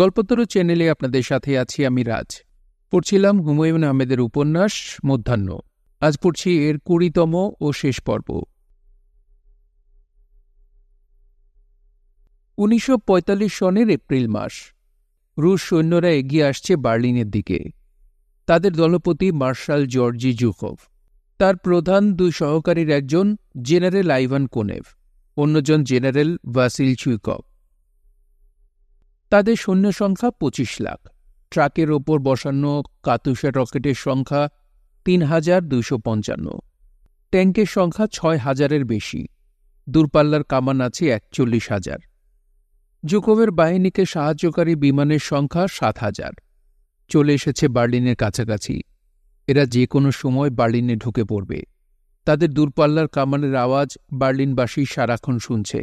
গল্পতরু চ্যানেলে আপনাদের সাথে আছি আমি রাজ পড়ছিলাম হুমায়ুন আহমেদের উপন্যাস মধ্যাহ্ন আজ পড়ছি এর কুড়িতম ও শেষ পর্ব উনিশশো সনের এপ্রিল মাস রুশ সৈন্যরা এগিয়ে আসছে বার্লিনের দিকে তাদের দলপতি মার্শাল জর্জি জুকভ তার প্রধান দুই সহকারীর একজন জেনারেল আইভান কোনেভ অন্যজন জেনারেল ভাসিল চুইকভ তাদের সৈন্য সংখ্যা পঁচিশ লাখ ট্রাকের ওপর বসানো কাতুসা রকেটের সংখ্যা তিন হাজার দুশো পঞ্চান্ন ট্যাঙ্কের সংখ্যা ছয় হাজারের বেশি দূরপাল্লার কামান আছে একচল্লিশ হাজার জুকোভের বাহিনীকে সাহায্যকারী বিমানের সংখ্যা সাত হাজার চলে এসেছে বার্লিনের কাছাকাছি এরা যে কোনো সময় বার্লিনে ঢুকে পড়বে তাদের দূরপাল্লার কামানের আওয়াজ বার্লিনবাসী সারাক্ষণ শুনছে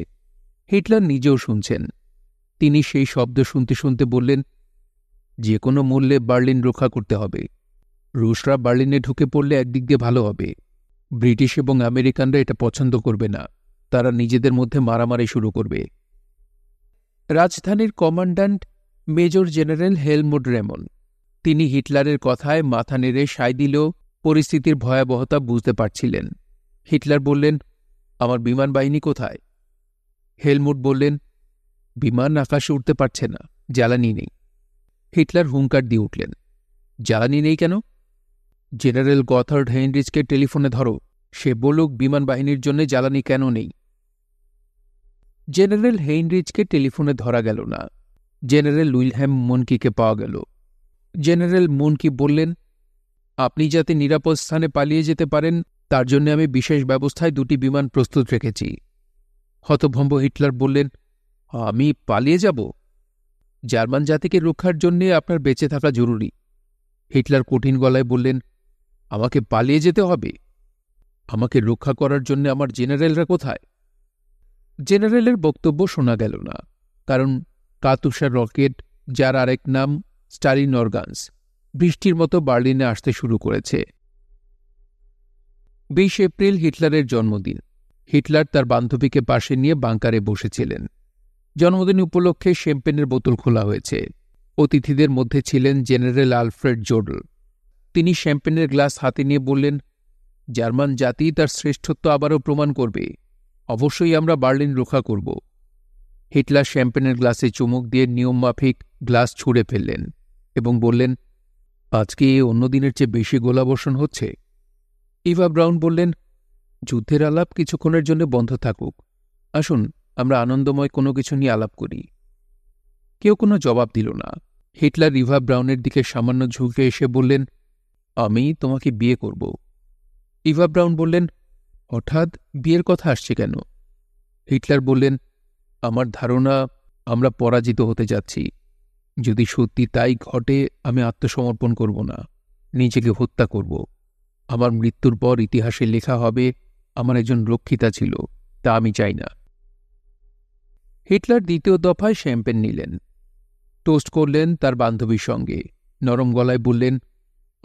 হিটলার নিজেও শুনছেন তিনি সেই শব্দ শুনতে শুনতে বললেন যে কোনো মূল্যে বার্লিন রক্ষা করতে হবে রুশরা বার্লিনে ঢুকে পড়লে একদিক দিয়ে ভালো হবে ব্রিটিশ এবং আমেরিকানরা এটা পছন্দ করবে না তারা নিজেদের মধ্যে মারামারি শুরু করবে রাজধানীর commandant major general Helmuth Reymann তিনি হিটলারের কথায় মাথা নেড়ে সায় দিলেও পরিস্থিতির ভয়াবহতা বুঝতে পারছিলেন হিটলার বললেন আমার বিমান বাহিনী কোথায় হেলমুড বললেন বিমান আকাশে উঠতে পারছে না জ্বালানি নেই হিটলার হুঙ্কার দিয়ে উঠলেন জ্বালানি নেই কেন জেনারেল গথার্ড হেনরিজকে টেলিফোনে ধরো সে বলুক বিমান বাহিনীর জন্য জ্বালানি কেন নেই জেনারেল হেইনরিজকে টেলিফোনে ধরা গেল না জেনারেল উইলহ্যাম মুনকিকে পাওয়া গেল জেনারেল মুনকি বললেন আপনি যাতে নিরাপদ স্থানে পালিয়ে যেতে পারেন তার জন্য আমি বিশেষ ব্যবস্থায় দুটি বিমান প্রস্তুত রেখেছি হতভম্ব হিটলার বললেন আমি পালিয়ে যাব জার্মান জাতিকে রক্ষার জন্যে আপনার বেঁচে থাকা জরুরি হিটলার কঠিন গলায় বললেন আমাকে পালিয়ে যেতে হবে আমাকে রক্ষা করার জন্য আমার জেনারেলরা কোথায় জেনারেলের বক্তব্য শোনা গেল না কারণ কাতুসার রকেট যার আরেক নাম স্টারিন অর্গানস বৃষ্টির মতো বার্লিনে আসতে শুরু করেছে বিশ এপ্রিল হিটলারের জন্মদিন হিটলার তার বান্ধবীকে পাশে নিয়ে বাংকারে বসেছিলেন জন্মদিন উপলক্ষে শ্যাম্পেনের বোতল খোলা হয়েছে অতিথিদের মধ্যে ছিলেন জেনারেল আলফ্রেড জোডল তিনি শ্যাম্পেনের গ্লাস হাতে নিয়ে বললেন জার্মান জাতি তার শ্রেষ্ঠত্ব আবারও প্রমাণ করবে অবশ্যই আমরা বার্লিন রক্ষা করব হিটলার শ্যাম্পেনের গ্লাসে চুমুক দিয়ে নিয়ম মাফিক গ্লাস ছুঁড়ে ফেললেন এবং বললেন আজকে অন্য দিনের চেয়ে বেশি গোলাবর্ষণ হচ্ছে ইভা ব্রাউন বললেন যুদ্ধের আলাপ কিছুক্ষণের জন্য বন্ধ থাকুক আসুন আমরা আনন্দময় কোনো কিছু নিয়ে আলাপ করি কেউ কোনো জবাব দিল না হিটলার রিভা ব্রাউনের দিকে সামান্য ঝুঁকে এসে বললেন আমি তোমাকে বিয়ে করব ইভা ব্রাউন বললেন হঠাৎ বিয়ের কথা আসছে কেন হিটলার বললেন আমার ধারণা আমরা পরাজিত হতে যাচ্ছি যদি সত্যি তাই ঘটে আমি আত্মসমর্পণ করব না নিজেকে হত্যা করব আমার মৃত্যুর পর ইতিহাসে লেখা হবে আমার একজন রক্ষিতা ছিল তা আমি চাই না হিটলার দ্বিতীয় দফায় শ্যাম্পেন নিলেন টোস্ট করলেন তার বান্ধবীর সঙ্গে নরম গলায় বললেন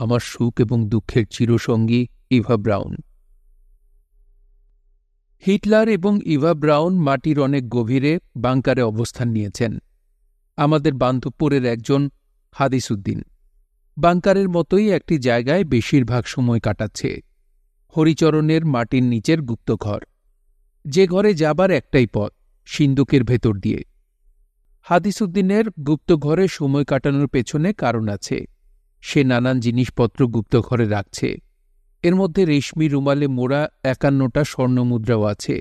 আমার সুখ এবং দুঃখের চিরসঙ্গী ইভা ব্রাউন হিটলার এবং ইভা ব্রাউন মাটির অনেক গভীরে বাংকারে অবস্থান নিয়েছেন আমাদের বান্ধবপুরের একজন হাদিসুদ্দিন বাংকারের মতোই একটি জায়গায় বেশিরভাগ সময় কাটাচ্ছে হরিচরণের মাটির নিচের গুপ্তঘর যে ঘরে যাবার একটাই পথ সিন্দুকের ভেতর দিয়ে হাদিসুদ্দিনের গুপ্তঘরে সময় কাটানোর পেছনে কারণ আছে সে নানান জিনিসপত্র গুপ্তঘরে রাখছে এর মধ্যে রেশমি রুমালে মোড়া একান্নটা স্বর্ণমুদ্রাও আছে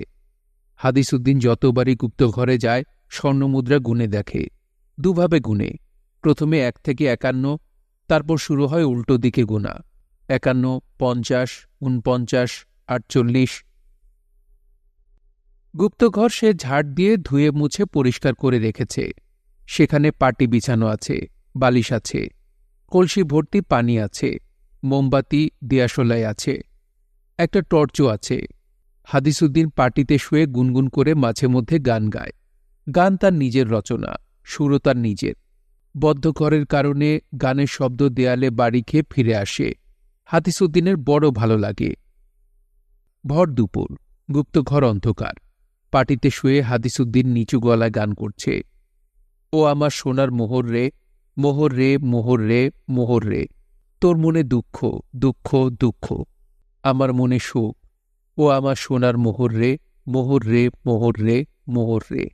হাদিসুদ্দিন যতবারই গুপ্তঘরে যায় স্বর্ণমুদ্রা গুনে দেখে দুভাবে গুনে প্রথমে এক থেকে একান্ন তারপর শুরু হয় উল্টো দিকে গোনা একান্ন পঞ্চাশ ঊনপঞ্চাশ আটচল্লিশ গুপ্তঘর সে ঝাড় দিয়ে ধুয়ে মুছে পরিষ্কার করে রেখেছে সেখানে পাটি বিছানো আছে বালিশ আছে কলসি ভর্তি পানি আছে মোমবাতি দিয়াশোলাই আছে একটা টর্চও আছে হাদিসুদ্দিন পাটিতে শুয়ে গুনগুন করে মাঝে মধ্যে গান গায় গান তার নিজের রচনা সুরো তার নিজের বদ্ধ ঘরের কারণে গানের শব্দ দেয়ালে বাড়ি খেয়ে ফিরে আসে হাদিসুদ্দিনের বড় ভালো লাগে ভর দুপুর গুপ্তঘর অন্ধকার পাটিতে শুয়ে হাদিসুদ্দিন নিচু গলায় গান করছে ও আমার সোনার মোহর রে মোহর রে মোহর রে মোহর রে তোর মনে দুঃখ দুঃখ দুঃখ আমার মনে শোক ও আমার সোনার মোহর রে মোহর রে মোহর রে মোহর রে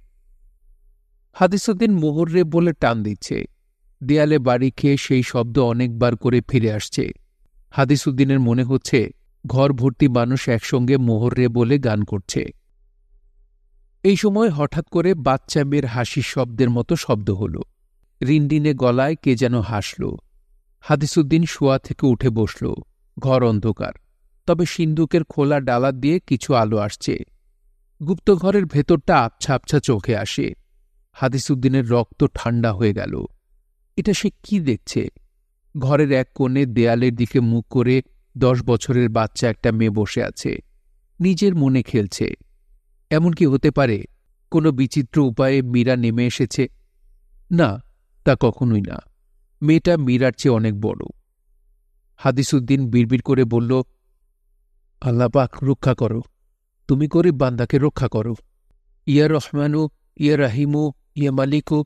হাদিসুদ্দিন মোহর রে বলে টান দিচ্ছে দেয়ালে বাড়ি খেয়ে সেই শব্দ অনেকবার করে ফিরে আসছে হাদিসুদ্দিনের মনে হচ্ছে ঘর ভর্তি মানুষ একসঙ্গে মোহর রে বলে গান করছে এই সময় হঠাৎ করে বাচ্চা মেয়ের হাসির শব্দের মতো শব্দ হল রিনডিনে গলায় কে যেন হাসল হাদিসুদ্দিন শোয়া থেকে উঠে বসল ঘর অন্ধকার তবে সিন্দুকের খোলা ডালা দিয়ে কিছু আলো আসছে গুপ্তঘরের ভেতরটা আপছা আপছা চোখে আসে হাদিসুদ্দিনের রক্ত ঠান্ডা হয়ে গেল এটা সে কি দেখছে ঘরের এক কোণে দেয়ালের দিকে মুখ করে দশ বছরের বাচ্চা একটা মেয়ে বসে আছে নিজের মনে খেলছে এমনকি হতে পারে কোনো বিচিত্র উপায়ে মীরা নেমে এসেছে না তা কখনোই না মেয়েটা মীরার চেয়ে অনেক বড় হাদিসুদ্দিন বিড়বিড় করে বলল আল্লাপাক রক্ষা করো তুমি গরিব বান্দাকে রক্ষা করো ইয়া রহমানু ইয়া রাহিমু ইয়া মালিকু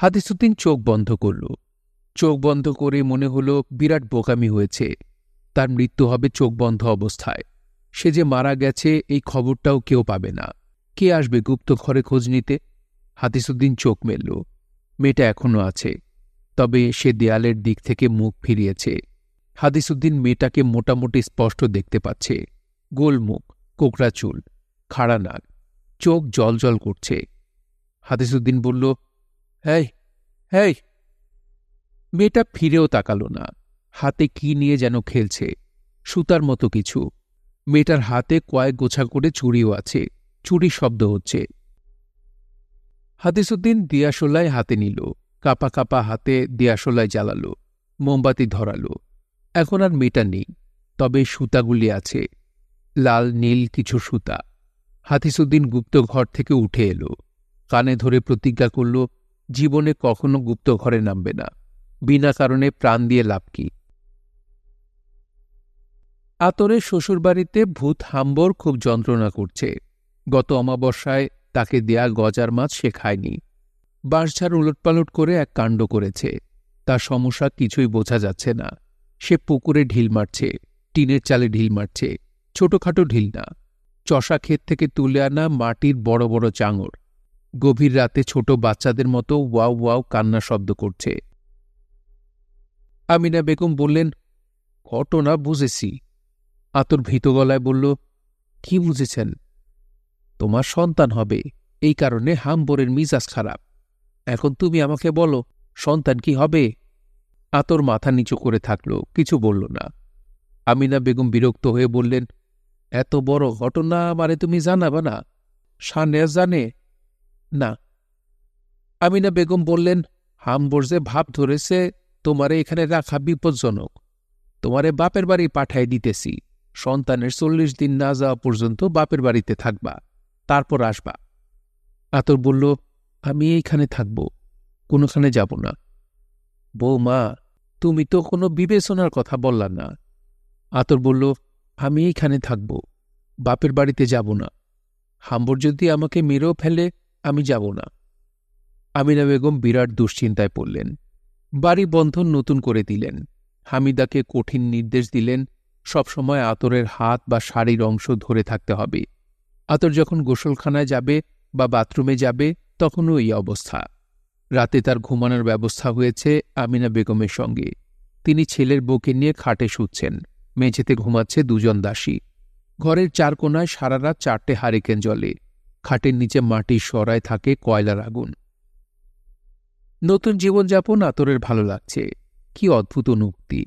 হাদিসুদ্দিন চোখ বন্ধ করল চোখ বন্ধ করে মনে হল বিরাট বোকামি হয়েছে তার মৃত্যু হবে চোখ বন্ধ অবস্থায় সে যে মারা গেছে এই খবরটাও কেউ পাবে না কে আসবে গুপ্ত ঘরে খোঁজ নিতে হাতিসুদ্দিন চোখ মেলল মেয়েটা এখনও আছে তবে সে দেয়ালের দিক থেকে মুখ ফিরিয়েছে হাদিসুদ্দিন মেয়েটাকে মোটামুটি স্পষ্ট দেখতে পাচ্ছে গোলমুখ কোকড়া চুল খাড়া নাক চোখ জল করছে হাদিসুদ্দিন বলল হ্যাই হ্যাই মেয়েটা ফিরেও তাকাল না হাতে কি নিয়ে যেন খেলছে সুতার মতো কিছু মেয়েটার হাতে কয়েক গোছা করে চুরিও আছে চুরি শব্দ হচ্ছে হাদিসুদ্দিন দিয়াশোলায় হাতে নিল কাপা কাপা হাতে দিয়াশোলায় জ্বালালো মোমবাতি ধরালো এখন আর মেটা নেই তবে সুতাগুলি আছে লাল নীল কিছু সুতা হাতিসুদ্দিন গুপ্ত ঘর থেকে উঠে এলো কানে ধরে প্রতিজ্ঞা করল জীবনে কখনো গুপ্ত ঘরে নামবে না বিনা কারণে প্রাণ দিয়ে লাভ কী আতরের শ্বশুরবাড়িতে ভূত হাম্বর খুব যন্ত্রণা করছে গত অমাবস্যায় তাকে দেয়া গজার মাছ সে খায়নি বাঁশঝাড় উলটপালট করে এক কাণ্ড করেছে তার সমস্যা কিছুই বোঝা যাচ্ছে না সে পুকুরে ঢিল মারছে টিনের চালে ঢিল মারছে ছোটখাটো ঢিল না চষা ক্ষেত থেকে তুলে আনা মাটির বড় বড় চাঙর গভীর রাতে ছোট বাচ্চাদের মতো ওয়াও ওয়াও কান্না শব্দ করছে আমিনা বেগম বললেন ঘটনা বুঝেছি আতর ভীত গলায় বলল কি বুঝেছেন তোমার সন্তান হবে এই কারণে হাম্বরের মিজাজ খারাপ এখন তুমি আমাকে বলো সন্তান কি হবে আতর মাথা নিচু করে থাকল কিছু বলল না আমিনা বেগম বিরক্ত হয়ে বললেন এত বড় ঘটনা মানে তুমি জানাবা না সানে জানে না আমিনা বেগম বললেন হাম্বর যে ভাব ধরেছে তোমারে এখানে রাখা বিপজ্জনক তোমারে বাপের বাড়ি পাঠায় দিতেছি সন্তানের চল্লিশ দিন না যাওয়া পর্যন্ত বাপের বাড়িতে থাকবা তারপর আসবা আতর বলল আমি এইখানে থাকব কোনোখানে যাব না বৌমা তুমি তো কোনো বিবেচনার কথা বললা না আতর বলল আমি এইখানে থাকব বাপের বাড়িতে যাব না হাম্বর যদি আমাকে মেরেও ফেলে আমি যাব না আমিনা বেগম বিরাট দুশ্চিন্তায় পড়লেন বাড়ি বন্ধন নতুন করে দিলেন হামিদাকে কঠিন নির্দেশ দিলেন সবসময় আতরের হাত বা শাড়ির অংশ ধরে থাকতে হবে আতর যখন গোসলখানায় যাবে বা বাথরুমে যাবে তখনও এই অবস্থা রাতে তার ঘুমানোর ব্যবস্থা হয়েছে আমিনা বেগমের সঙ্গে তিনি ছেলের বউকে নিয়ে খাটে শুচ্ছেন মেঝেতে ঘুমাচ্ছে দুজন দাসী ঘরের চার কোনায় সারা রাত চারটে হারিকেন জলে খাটের নিচে মাটি সরায় থাকে কয়লার আগুন নতুন জীবনযাপন আতরের ভালো লাগছে কি অদ্ভুত অনুক্তি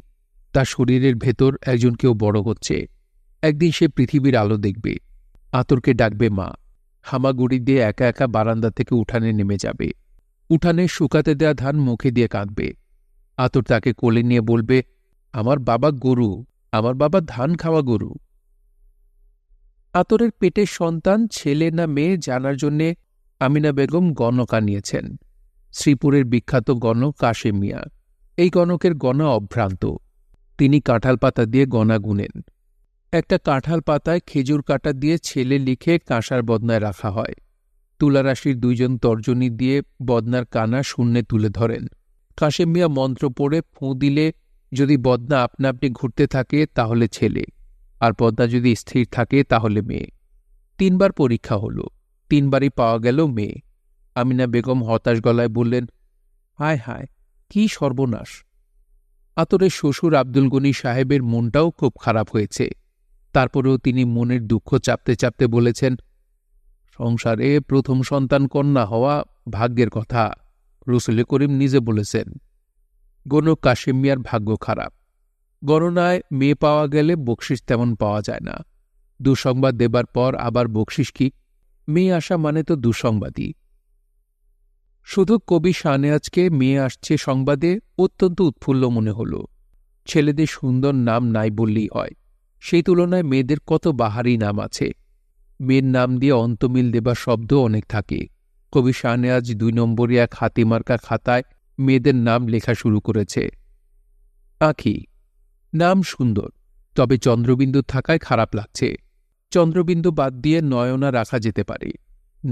তার শরীরের ভেতর একজন কেউ বড় হচ্ছে একদিন সে পৃথিবীর আলো দেখবে আতরকে ডাকবে মা হামাগুড়ি দিয়ে একা একা বারান্দা থেকে উঠানে নেমে যাবে উঠানে শুকাতে দেয়া ধান মুখে দিয়ে কাঁদবে আতর তাকে কোলে নিয়ে বলবে আমার বাবা গরু আমার বাবা ধান খাওয়া গরু আতরের পেটে সন্তান ছেলে না মেয়ে জানার জন্যে আমিনা বেগম গণক আনিয়েছেন শ্রীপুরের বিখ্যাত গণক কাশেমিয়া এই গণকের গণা অভ্রান্ত তিনি কাঁঠাল পাতা দিয়ে গনা গুনেন একটা কাঁঠাল পাতায় খেজুর কাটা দিয়ে ছেলে লিখে কাঁসার বদনায় রাখা হয় তুলারাশির দুইজন তর্জনী দিয়ে বদনার কানা শূন্যে তুলে ধরেন কাশেম মিয়া মন্ত্র পড়ে ফুঁ দিলে যদি বদনা আপনা আপনি ঘুরতে থাকে তাহলে ছেলে আর বদনা যদি স্থির থাকে তাহলে মেয়ে তিনবার পরীক্ষা হলো তিনবারই পাওয়া গেল মেয়ে আমিনা বেগম হতাশ গলায় বললেন হায় হায় কি সর্বনাশ আতরে শ্বশুর আব্দুল গনি সাহেবের মনটাও খুব খারাপ হয়েছে তারপরেও তিনি মনের দুঃখ চাপতে চাপতে বলেছেন সংসারে প্রথম সন্তান কন্যা হওয়া ভাগ্যের কথা রসুল করিম নিজে বলেছেন গণ কাশেমিয়ার ভাগ্য খারাপ গণনায় মেয়ে পাওয়া গেলে বকশিস তেমন পাওয়া যায় না দুঃসংবাদ দেবার পর আবার বকশিস কি মেয়ে আসা মানে তো দুঃসংবাদই শুধু কবি শাহনেয়াজকে মেয়ে আসছে সংবাদে অত্যন্ত উৎফুল্ল মনে হল ছেলেদের সুন্দর নাম নাই বললেই হয় সেই তুলনায় মেয়েদের কত বাহারি নাম আছে মেয়ের নাম দিয়ে অন্তমিল দেবার শব্দ অনেক থাকে কবি শাহনেয়াজ দুই নম্বরে এক হাতিমার্কা খাতায় মেয়েদের নাম লেখা শুরু করেছে আঁখি নাম সুন্দর তবে চন্দ্রবিন্দু থাকায় খারাপ লাগছে চন্দ্রবিন্দু বাদ দিয়ে নয়না রাখা যেতে পারে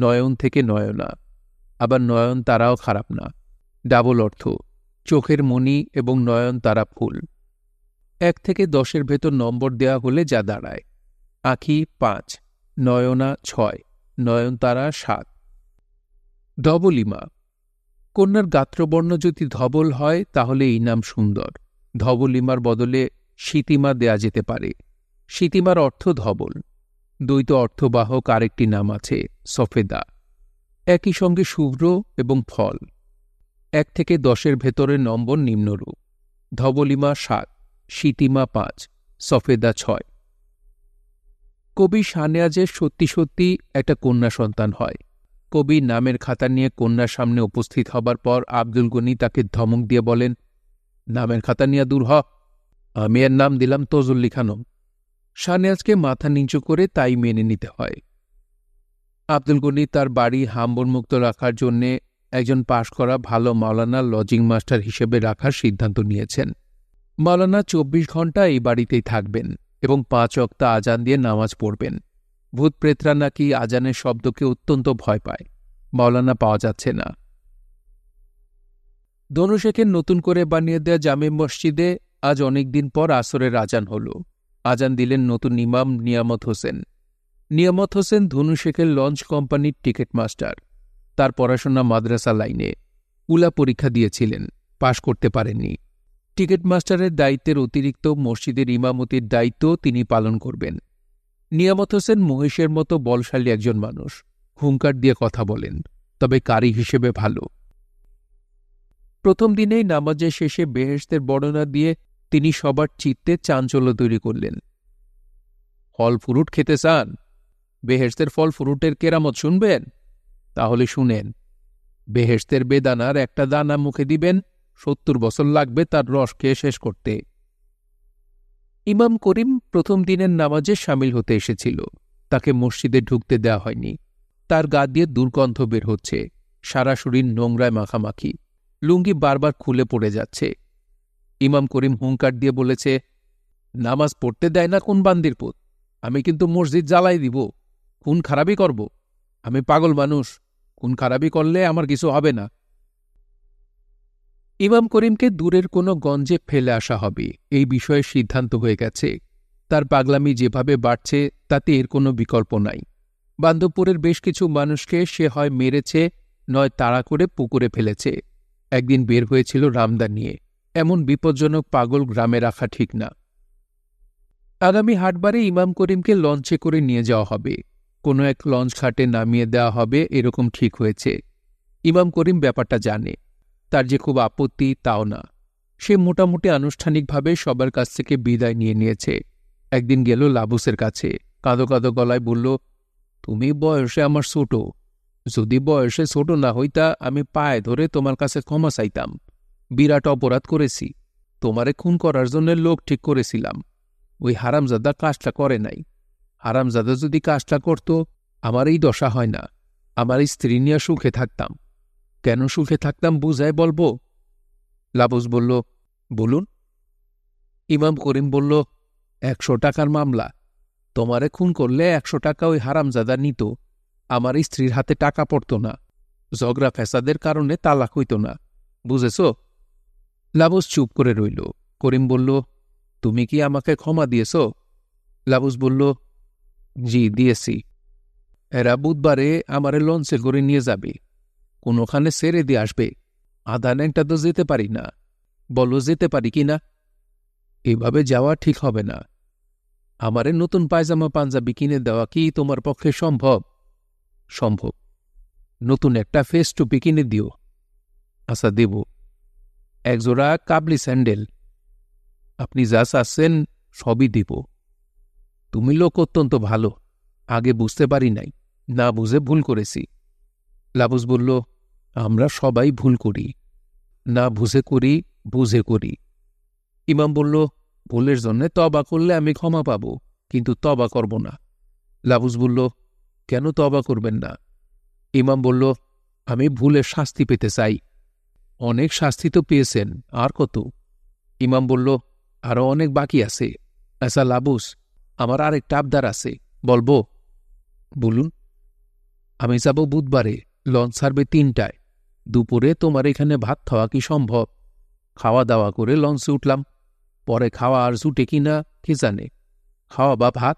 নয়ন থেকে নয়না আবার নয়ন তারাও খারাপ না ডাবল অর্থ চোখের মণি এবং নয়ন তারা ফুল এক থেকে দশের ভেতর নম্বর দেয়া হলে যা দাঁড়ায় আঁখি পাঁচ নয়না ছয় নয়নতারা সাত ধবলিমা কন্যার গাত্রবর্ণ যদি ধবল হয় তাহলে এই নাম সুন্দর ধবলিমার বদলে শীতিমা দেয়া যেতে পারে শীতিমার অর্থ ধবল দ্বৈত অর্থবাহক আরেকটি নাম আছে সফেদা একই সঙ্গে শুভ্র এবং ফল এক থেকে দশের ভেতরে নম্বর নিম্নরূপ ধবলিমা সাত শীতিমা পাঁচ সফেদা ছয় কবি সানেয়াজের সত্যি সত্যি একটা কন্যা সন্তান হয় কবি নামের খাতা নিয়ে কন্যার সামনে উপস্থিত হবার পর আব্দুল গনি তাকে ধমক দিয়ে বলেন নামের খাতা নিয়ে দূর হ আমি এর নাম দিলাম তজুল্লি খানম সানেয়াজকে মাথা নিচু করে তাই মেনে নিতে হয় আব্দুল গনি তার বাড়ি হাম্বনমুক্ত রাখার জন্যে একজন পাশ করা ভালো মাওলানা লজিং মাস্টার হিসেবে রাখার সিদ্ধান্ত নিয়েছেন মাওলানা চব্বিশ ঘন্টা এই বাড়িতেই থাকবেন এবং পাঁচ অক্তা আজান দিয়ে নামাজ পড়বেন ভূত প্রেতরা নাকি আজানের শব্দকে অত্যন্ত ভয় পায় মাওলানা পাওয়া যাচ্ছে না ধনুশেখে নতুন করে বানিয়ে দেয়া জামে মসজিদে আজ অনেক দিন পর আসরের আজান হল আজান দিলেন নতুন ইমাম নিয়ামত হোসেন নিয়ামত হোসেন শেখের লঞ্চ কোম্পানির টিকিট মাস্টার তার পড়াশোনা মাদ্রাসা লাইনে উলা পরীক্ষা দিয়েছিলেন পাশ করতে পারেননি টিকিট মাস্টারের দায়িত্বের অতিরিক্ত মসজিদের ইমামতির দায়িত্ব তিনি পালন করবেন নিয়ামত হোসেন মহেশের মতো বলশালী একজন মানুষ হুঙ্কার দিয়ে কথা বলেন তবে কারি হিসেবে ভালো প্রথম দিনেই নামাজের শেষে বেহেস্তের বর্ণনা দিয়ে তিনি সবার চিত্তে চাঞ্চল্য তৈরি করলেন ফল ফুরুট খেতে চান বেহেস্তের ফল ফ্রুটের কেরামত শুনবেন তাহলে শুনেন বেহেস্তের বেদানার একটা দানা মুখে দিবেন সত্তর বছর লাগবে তার রস খেয়ে শেষ করতে ইমাম করিম প্রথম দিনের নামাজে সামিল হতে এসেছিল তাকে মসজিদে ঢুকতে দেওয়া হয়নি তার গা দিয়ে দুর্গন্ধ বের হচ্ছে সারা শরীর নোংরায় মাখামাখি লুঙ্গি বারবার খুলে পড়ে যাচ্ছে ইমাম করিম হুঙ্কার দিয়ে বলেছে নামাজ পড়তে দেয় না কোন বান্দির পুত আমি কিন্তু মসজিদ জ্বালাই দিব খুন খারাপই করব আমি পাগল মানুষ খুন খারাপই করলে আমার কিছু হবে না ইমাম করিমকে দূরের কোনো গঞ্জে ফেলে আসা হবে এই বিষয়ে সিদ্ধান্ত হয়ে গেছে তার পাগলামি যেভাবে বাড়ছে তাতে এর কোনো বিকল্প নাই বান্ধবপুরের বেশ কিছু মানুষকে সে হয় মেরেছে নয় তাড়া করে পুকুরে ফেলেছে একদিন বের হয়েছিল রামদা নিয়ে এমন বিপজ্জনক পাগল গ্রামে রাখা ঠিক না আগামী হাটবারে ইমাম করিমকে লঞ্চে করে নিয়ে যাওয়া হবে কোনো এক লঞ্চ ঘাটে নামিয়ে দেওয়া হবে এরকম ঠিক হয়েছে ইমাম করিম ব্যাপারটা জানে তার যে খুব আপত্তি তাও না সে মোটামুটি আনুষ্ঠানিকভাবে সবার কাছ থেকে বিদায় নিয়ে নিয়েছে একদিন গেল লাবুসের কাছে কাঁদো কাঁদো গলায় বলল তুমি বয়সে আমার ছোট যদি বয়সে ছোট না হইতা আমি পায়ে ধরে তোমার কাছে ক্ষমা চাইতাম বিরাট অপরাধ করেছি তোমারে খুন করার জন্য লোক ঠিক করেছিলাম ওই হারামজাদা কাজটা করে নাই আরামজাদা যদি কাজটা করত আমার এই দশা হয় না আমার এই স্ত্রী নিয়ে সুখে থাকতাম কেন সুখে থাকতাম বুঝায় বলবো লাবস বলল বলুন ইমাম করিম বলল একশো টাকার মামলা তোমারে খুন করলে একশো টাকা ওই হারামজাদা নিত আমার স্ত্রীর হাতে টাকা পড়ত না ঝগড়া ফেসাদের কারণে তালাক হইত না বুঝেছ লাবুস চুপ করে রইল করিম বলল তুমি কি আমাকে ক্ষমা দিয়েছ লাবুস বলল জি দিয়েছি এরা বুধবারে আমারে লঞ্চে করে নিয়ে যাবে কোনোখানে সেরে দিয়ে আসবে আধা ন্যাংটা তো যেতে পারি না বলো যেতে পারি কি না এভাবে যাওয়া ঠিক হবে না আমারে নতুন পায়জামা পাঞ্জাবি কিনে দেওয়া কি তোমার পক্ষে সম্ভব সম্ভব নতুন একটা ফেস টুপি কিনে দিও আচ্ছা দেব একজোড়া কাবলি স্যান্ডেল আপনি যা চাচ্ছেন সবই দিব তুমি লোক অত্যন্ত ভালো আগে বুঝতে পারি নাই না বুঝে ভুল করেছি লাবুস বলল আমরা সবাই ভুল করি না বুঝে করি বুঝে করি ইমাম বলল ভুলের জন্যে তবা করলে আমি ক্ষমা পাব কিন্তু তবা করব না লাবুস বলল কেন তবা করবেন না ইমাম বলল আমি ভুলের শাস্তি পেতে চাই অনেক শাস্তি তো পেয়েছেন আর কত ইমাম বলল আরও অনেক বাকি আছে আচ্ছা লাবুস আমার একটা আবদার আছে বলবো বলুন আমি যাব বুধবারে লঞ্চ ছাড়বে তিনটায় দুপুরে তোমার এখানে ভাত খাওয়া কি সম্ভব খাওয়া দাওয়া করে লঞ্চে উঠলাম পরে খাওয়া আর জুটে কি না কে জানে খাওয়া বা ভাত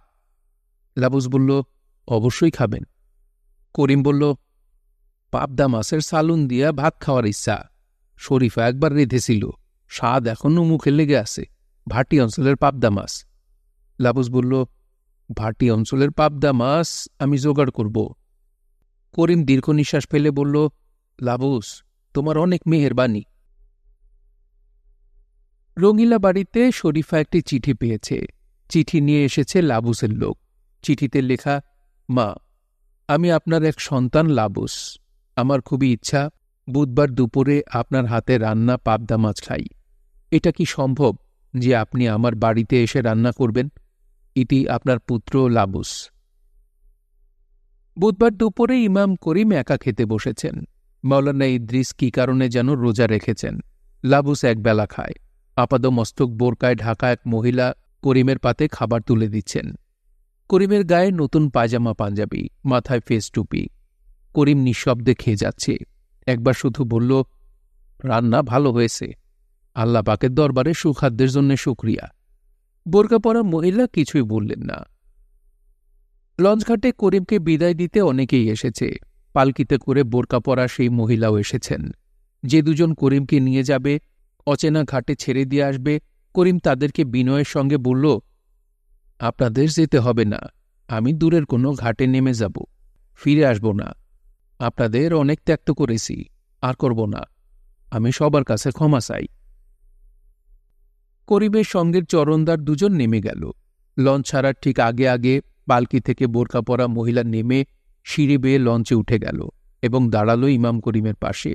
লাবুস বলল অবশ্যই খাবেন করিম বলল পাবদা মাছের সালুন দিয়া ভাত খাওয়ার ইচ্ছা শরীফা একবার রেঁধেছিল স্বাদ এখনও মুখে লেগে আছে ভাটি অঞ্চলের পাবদা মাছ লাবুস বলল ভাটি অঞ্চলের পাবদা মাছ আমি জোগাড় করব করিম দীর্ঘ নিঃশ্বাস ফেলে বলল লাবুস তোমার অনেক মেহেরবানি রঙিলা বাড়িতে শরীফা একটি চিঠি পেয়েছে চিঠি নিয়ে এসেছে লাবুসের লোক চিঠিতে লেখা মা আমি আপনার এক সন্তান লাবুস আমার খুবই ইচ্ছা বুধবার দুপুরে আপনার হাতে রান্না পাবদা মাছ খাই এটা কি সম্ভব যে আপনি আমার বাড়িতে এসে রান্না করবেন এটি আপনার পুত্র লাবুস বুধবার দুপুরে ইমাম করিম একা খেতে বসেছেন মৌলানা ইদ্রিস কি কারণে যেন রোজা রেখেছেন লাবুস এক বেলা খায় আপাদ মস্তক বোরকায় ঢাকা এক মহিলা করিমের পাতে খাবার তুলে দিচ্ছেন করিমের গায়ে নতুন পায়জামা পাঞ্জাবি মাথায় ফেস টুপি করিম নিঃশব্দে খেয়ে যাচ্ছে একবার শুধু বলল রান্না ভালো হয়েছে আল্লাহ পাকের দরবারে সুখাদ্যের জন্য শুক্রিয়া বোরকা পরা মহিলা কিছুই বললেন না লঞ্চঘাটে করিমকে বিদায় দিতে অনেকেই এসেছে পালকিতে করে বোরকা পরা সেই মহিলাও এসেছেন যে দুজন করিমকে নিয়ে যাবে অচেনা ঘাটে ছেড়ে দিয়ে আসবে করিম তাদেরকে বিনয়ের সঙ্গে বলল আপনাদের যেতে হবে না আমি দূরের কোনো ঘাটে নেমে যাব ফিরে আসব না আপনাদের অনেক ত্যাক্ত করেছি আর করব না আমি সবার কাছে ক্ষমা চাই করিমের সঙ্গে চরণদার দুজন নেমে গেল লঞ্চ ছাড়ার ঠিক আগে আগে পালকি থেকে বোরকা পরা মহিলা নেমে সিঁড়ি বেয়ে লঞ্চে উঠে গেল এবং দাঁড়াল ইমাম করিমের পাশে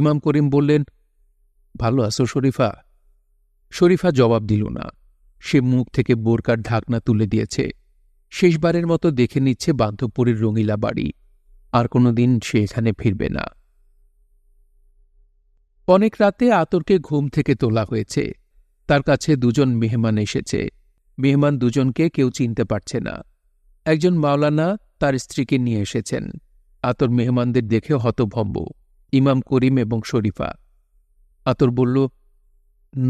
ইমাম করিম বললেন ভালো আছো শরীফা শরীফা জবাব দিল না সে মুখ থেকে বোরকার ঢাকনা তুলে দিয়েছে শেষবারের মতো দেখে নিচ্ছে বান্ধবপুরের রঙিলা বাড়ি আর কোনোদিন সে এখানে ফিরবে না অনেক রাতে আতরকে ঘুম থেকে তোলা হয়েছে তার কাছে দুজন মেহমান এসেছে মেহমান দুজনকে কেউ চিনতে পারছে না একজন মাওলানা তার স্ত্রীকে নিয়ে এসেছেন আতর মেহমানদের দেখে হতভম্ব ইমাম করিম এবং শরীফা আতর বলল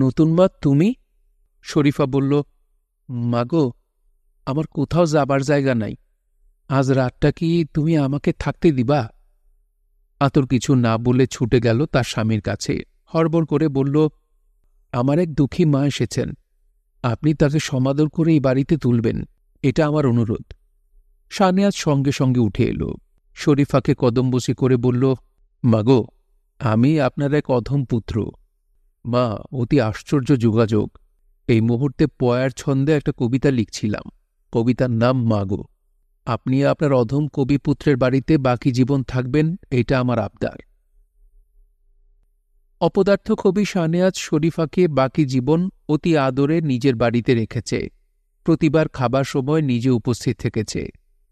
নতুন মা তুমি শরীফা বলল মাগো আমার কোথাও যাবার জায়গা নাই আজ রাতটা কি তুমি আমাকে থাকতে দিবা আতর কিছু না বলে ছুটে গেল তার স্বামীর কাছে হড়বড় করে বলল আমার এক দুঃখী মা এসেছেন আপনি তাকে সমাদর করে এই বাড়িতে তুলবেন এটা আমার অনুরোধ সানিয়াজ সঙ্গে সঙ্গে উঠে এলো শরীফাকে কদম্বসি করে বলল মাগো আমি আপনার এক অধম পুত্র মা অতি আশ্চর্য যোগাযোগ এই মুহূর্তে পয়ার ছন্দে একটা কবিতা লিখছিলাম কবিতার নাম মাগো আপনি আপনার অধম কবি পুত্রের বাড়িতে বাকি জীবন থাকবেন এটা আমার আবদার অপদার্থ কবি শাহনেয়াজ শরীফাকে বাকি জীবন অতি আদরে নিজের বাড়িতে রেখেছে প্রতিবার খাবার সময় নিজে উপস্থিত থেকেছে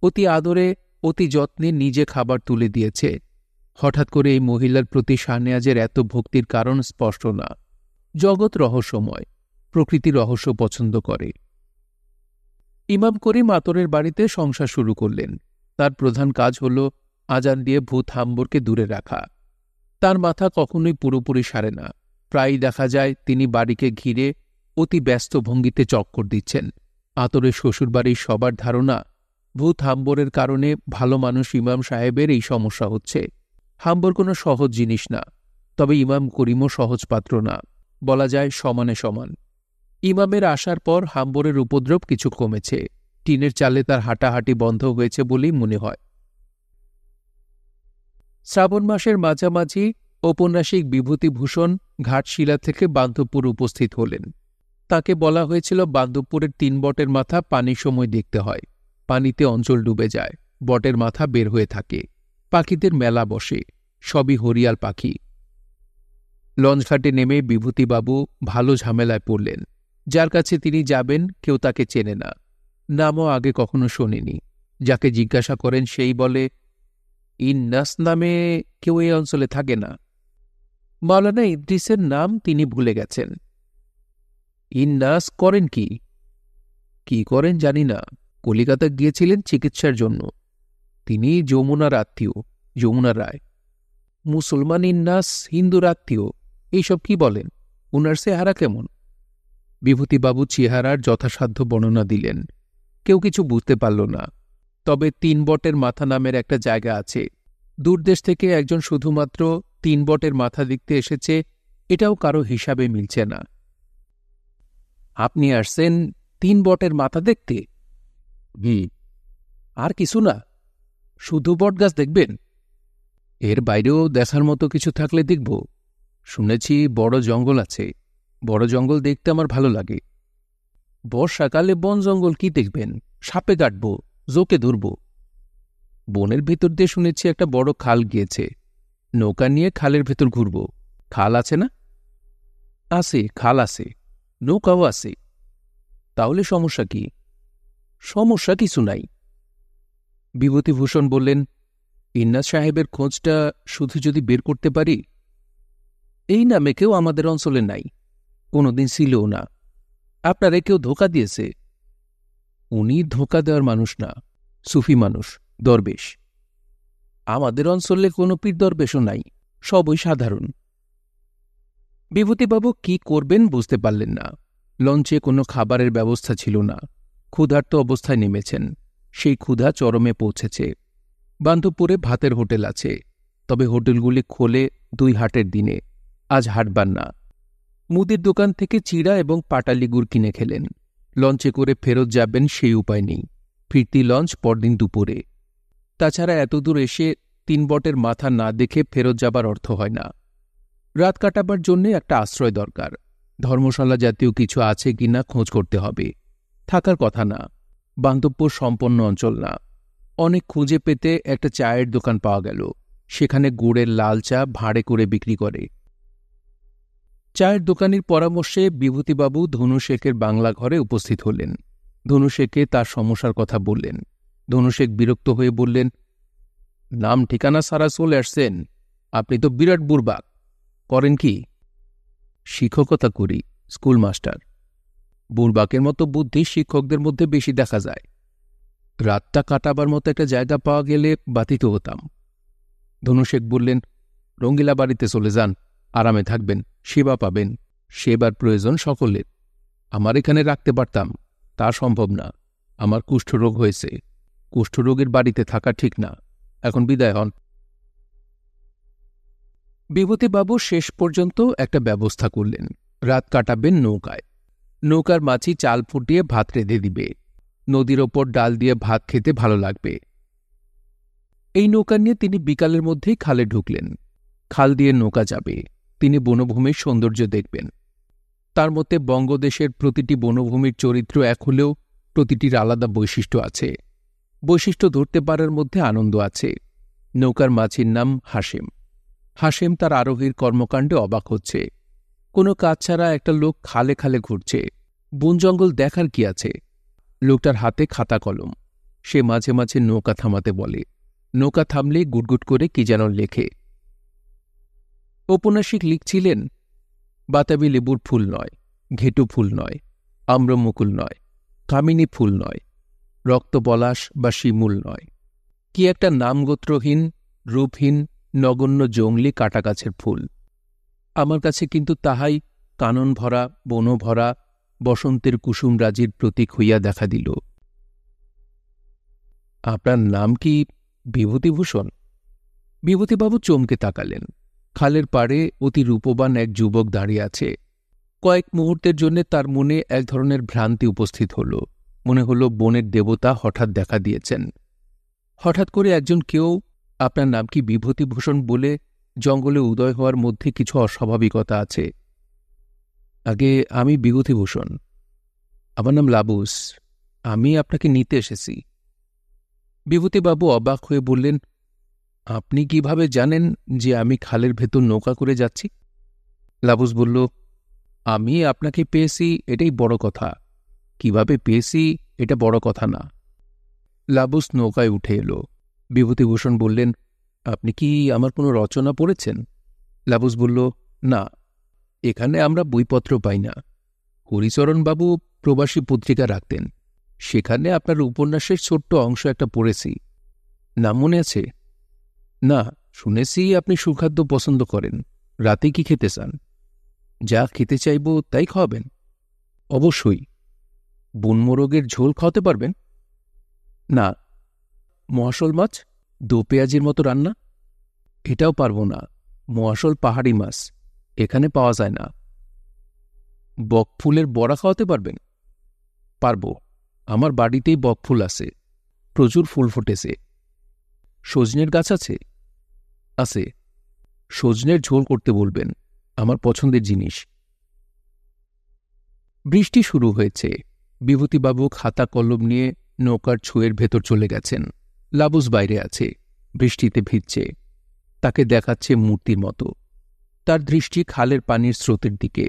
অতি আদরে অতি যত্নে নিজে খাবার তুলে দিয়েছে হঠাৎ করে এই মহিলার প্রতি শাহনেয়াজের এত ভক্তির কারণ স্পষ্ট না জগৎ রহস্যময় প্রকৃতি রহস্য পছন্দ করে ইমাম করিম আতরের বাড়িতে সংসার শুরু করলেন তার প্রধান কাজ হল আজান দিয়ে ভূত হাম্বরকে দূরে রাখা তার মাথা কখনোই পুরোপুরি সারে না প্রায়ই দেখা যায় তিনি বাড়িকে ঘিরে অতি ব্যস্ত ভঙ্গিতে চক্কর দিচ্ছেন আতরের শ্বশুরবাড়ির সবার ধারণা ভূত হাম্বরের কারণে ভালো মানুষ ইমাম সাহেবের এই সমস্যা হচ্ছে হাম্বর কোনো সহজ জিনিস না তবে ইমাম করিমও সহজ পাত্র না বলা যায় সমানে সমান ইমামের আসার পর হাম্বরের উপদ্রব কিছু কমেছে টিনের চালে তার হাঁটাহাঁটি বন্ধ হয়েছে বলেই মনে হয় শ্রাবণ মাসের মাঝামাঝি ঔপন্যাসিক বিভূতিভূষণ ঘাটশিলা থেকে বান্ধবপুর উপস্থিত হলেন তাকে বলা হয়েছিল বান্ধবপুরের তিন বটের মাথা পানির সময় দেখতে হয় পানিতে অঞ্চল ডুবে যায় বটের মাথা বের হয়ে থাকে পাখিদের মেলা বসে সবই হরিয়াল পাখি লঞ্চঘাটে নেমে বিভূতিবাবু ভালো ঝামেলায় পড়লেন যার কাছে তিনি যাবেন কেউ তাকে চেনে না নামও আগে কখনো শোনেনি যাকে জিজ্ঞাসা করেন সেই বলে ইন্নাস নামে কেউ এই অঞ্চলে থাকে না মাওলানা ইদ্রিসের নাম তিনি ভুলে গেছেন ইন্নাস করেন কি কি করেন জানি না কলিকাতা গিয়েছিলেন চিকিৎসার জন্য তিনি যমুনার আত্মীয় যমুনা রায় মুসলমান ইন্নাস হিন্দুর আত্মীয় এইসব কি বলেন উনার চেহারা কেমন বিভূতিবাবু চেহারার যথাসাধ্য বর্ণনা দিলেন কেউ কিছু বুঝতে পারল না তবে তিন বটের মাথা নামের একটা জায়গা আছে দূরদেশ থেকে একজন শুধুমাত্র তিন বটের মাথা দেখতে এসেছে এটাও কারো হিসাবে মিলছে না আপনি আসছেন তিন বটের মাথা দেখতে হি আর কিছু না শুধু বট গাছ দেখবেন এর বাইরেও দেখার মতো কিছু থাকলে দেখব শুনেছি বড় জঙ্গল আছে বড় জঙ্গল দেখতে আমার ভালো লাগে বর্ষাকালে বন জঙ্গল কি দেখবেন সাপে কাটবো জোকে ধরব বনের ভেতর দিয়ে শুনেছি একটা বড় খাল গিয়েছে নৌকা নিয়ে খালের ভেতর ঘুরব খাল আছে না আছে খাল আছে নৌকাও আছে তাহলে সমস্যা কি সমস্যা কিছু নাই বিভূতিভূষণ বললেন ইন্নাস সাহেবের খোঁজটা শুধু যদি বের করতে পারি এই নামে কেউ আমাদের অঞ্চলে নাই কোনোদিন ছিলও না আপনারে কেউ ধোকা দিয়েছে উনি ধোকা দেওয়ার মানুষ না সুফি মানুষ দরবেশ আমাদের অঞ্চলে কোনো পীর দরবেশও নাই সবই সাধারণ বিভূতিবাবু কি করবেন বুঝতে পারলেন না লঞ্চে কোনো খাবারের ব্যবস্থা ছিল না ক্ষুধার্ত অবস্থায় নেমেছেন সেই ক্ষুধা চরমে পৌঁছেছে বান্ধবপুরে ভাতের হোটেল আছে তবে হোটেলগুলি খোলে দুই হাটের দিনে আজ হাটবার না মুদির দোকান থেকে চিড়া এবং পাটালিগুড় কিনে খেলেন লঞ্চে করে ফেরত যাবেন সেই উপায় নেই ফিরতি লঞ্চ পরদিন দুপুরে তাছাড়া এতদূর এসে তিন বটের মাথা না দেখে ফেরত যাবার অর্থ হয় না রাত কাটাবার জন্যে একটা আশ্রয় দরকার ধর্মশালা জাতীয় কিছু আছে কি না খোঁজ করতে হবে থাকার কথা না বান্ধব্য সম্পন্ন অঞ্চল না অনেক খুঁজে পেতে একটা চায়ের দোকান পাওয়া গেল সেখানে গুড়ের লাল চা ভাঁড়ে করে বিক্রি করে চায়ের দোকানির পরামর্শে বিভূতিবাবু ধনুশেখের বাংলা ঘরে উপস্থিত হলেন ধনুশেখকে তার সমস্যার কথা বললেন ধনুশেখ বিরক্ত হয়ে বললেন নাম ঠিকানা সারা চলে আসছেন আপনি তো বিরাট বুরবাক করেন কি শিক্ষকতা করি স্কুল মাস্টার বুরবাকের মতো বুদ্ধি শিক্ষকদের মধ্যে বেশি দেখা যায় রাতটা কাটাবার মতো একটা জায়গা পাওয়া গেলে বাতিত হতাম ধনুশেখ বললেন রঙ্গিলা বাড়িতে চলে যান আরামে থাকবেন সেবা পাবেন সেবার প্রয়োজন সকলের আমার এখানে রাখতে পারতাম তা সম্ভব না আমার কুষ্ঠরোগ হয়েছে কুষ্ঠরোগের বাড়িতে থাকা ঠিক না এখন বিদায় হন বিভূতিবাবু শেষ পর্যন্ত একটা ব্যবস্থা করলেন রাত কাটাবেন নৌকায় নৌকার মাছি চাল ফুটিয়ে ভাত রেঁধে দিবে নদীর ওপর ডাল দিয়ে ভাত খেতে ভালো লাগবে এই নৌকা নিয়ে তিনি বিকালের মধ্যেই খালে ঢুকলেন খাল দিয়ে নৌকা যাবে তিনি বনভূমির সৌন্দর্য দেখবেন তার মতে বঙ্গদেশের প্রতিটি বনভূমির চরিত্র এক হলেও প্রতিটির আলাদা বৈশিষ্ট্য আছে বৈশিষ্ট্য ধরতে পারার মধ্যে আনন্দ আছে নৌকার মাঝির নাম হাসেম হাসেম তার আরোহীর কর্মকাণ্ডে অবাক হচ্ছে কোনো কাজ ছাড়া একটা লোক খালে খালে ঘুরছে বন জঙ্গল দেখার কি আছে লোকটার হাতে খাতা কলম সে মাঝে মাঝে নৌকা থামাতে বলে নৌকা থামলে গুটগুট করে কি যেন লেখে ঔপন্যাসিক লিখছিলেন বাতাবি লেবুর ফুল নয় ঘেটু ফুল নয় আম্রমুকুল নয় কামিনী ফুল নয় রক্তপলাশ বা শিমুল নয় কি একটা নামগোত্রহীন রূপহীন নগণ্য জঙ্গলি কাটাগাছের ফুল আমার কাছে কিন্তু তাহাই কানন ভরা বন ভরা বসন্তের কুসুমরাজির প্রতীক হইয়া দেখা দিল আপনার নাম কি বিভূতিভূষণ বিভূতিবাবু চমকে তাকালেন খালের পাড়ে অতি রূপবান এক যুবক দাঁড়িয়ে আছে কয়েক মুহূর্তের জন্য তার মনে এক ধরনের ভ্রান্তি উপস্থিত হল মনে হল বনের দেবতা হঠাৎ দেখা দিয়েছেন হঠাৎ করে একজন কেউ আপনার নাম কি বিভূতিভূষণ বলে জঙ্গলে উদয় হওয়ার মধ্যে কিছু অস্বাভাবিকতা আছে আগে আমি বিভূতিভূষণ আমার নাম লাবুস আমি আপনাকে নিতে এসেছি বিভূতিবাবু অবাক হয়ে বললেন আপনি কিভাবে জানেন যে আমি খালের ভেতর নৌকা করে যাচ্ছি লাবুস বলল আমি আপনাকে পেয়েছি এটাই বড় কথা কিভাবে পেয়েছি এটা বড় কথা না লাবুস নৌকায় উঠে এলো বিভূতিভূষণ বললেন আপনি কি আমার কোনো রচনা পড়েছেন লাবুস বলল না এখানে আমরা বইপত্র পাই না হরিচরণবাবু প্রবাসী পত্রিকা রাখতেন সেখানে আপনার উপন্যাসের ছোট্ট অংশ একটা পড়েছি নাম মনে আছে না শুনেছি আপনি সুখাদ্য পছন্দ করেন রাতে কি খেতে চান যা খেতে চাইব তাই খাওয়াবেন অবশ্যই বনমোরগের ঝোল খাওয়াতে পারবেন না মহাসল মাছ দো পেঁয়াজের মতো রান্না এটাও পারব না মহাসল পাহাড়ি মাছ এখানে পাওয়া যায় না বকফুলের বড়া খাওয়াতে পারবেন পারব আমার বাড়িতেই বকফুল আছে প্রচুর ফুল ফুটেছে সজনের গাছ আছে আছে সজনের ঝোল করতে বলবেন আমার পছন্দের জিনিস বৃষ্টি শুরু হয়েছে বিভূতিবাবু খাতা কলম নিয়ে নৌকার ছুঁয়ের ভেতর চলে গেছেন লাবুস বাইরে আছে বৃষ্টিতে ভিজছে তাকে দেখাচ্ছে মূর্তির মতো তার দৃষ্টি খালের পানির স্রোতের দিকে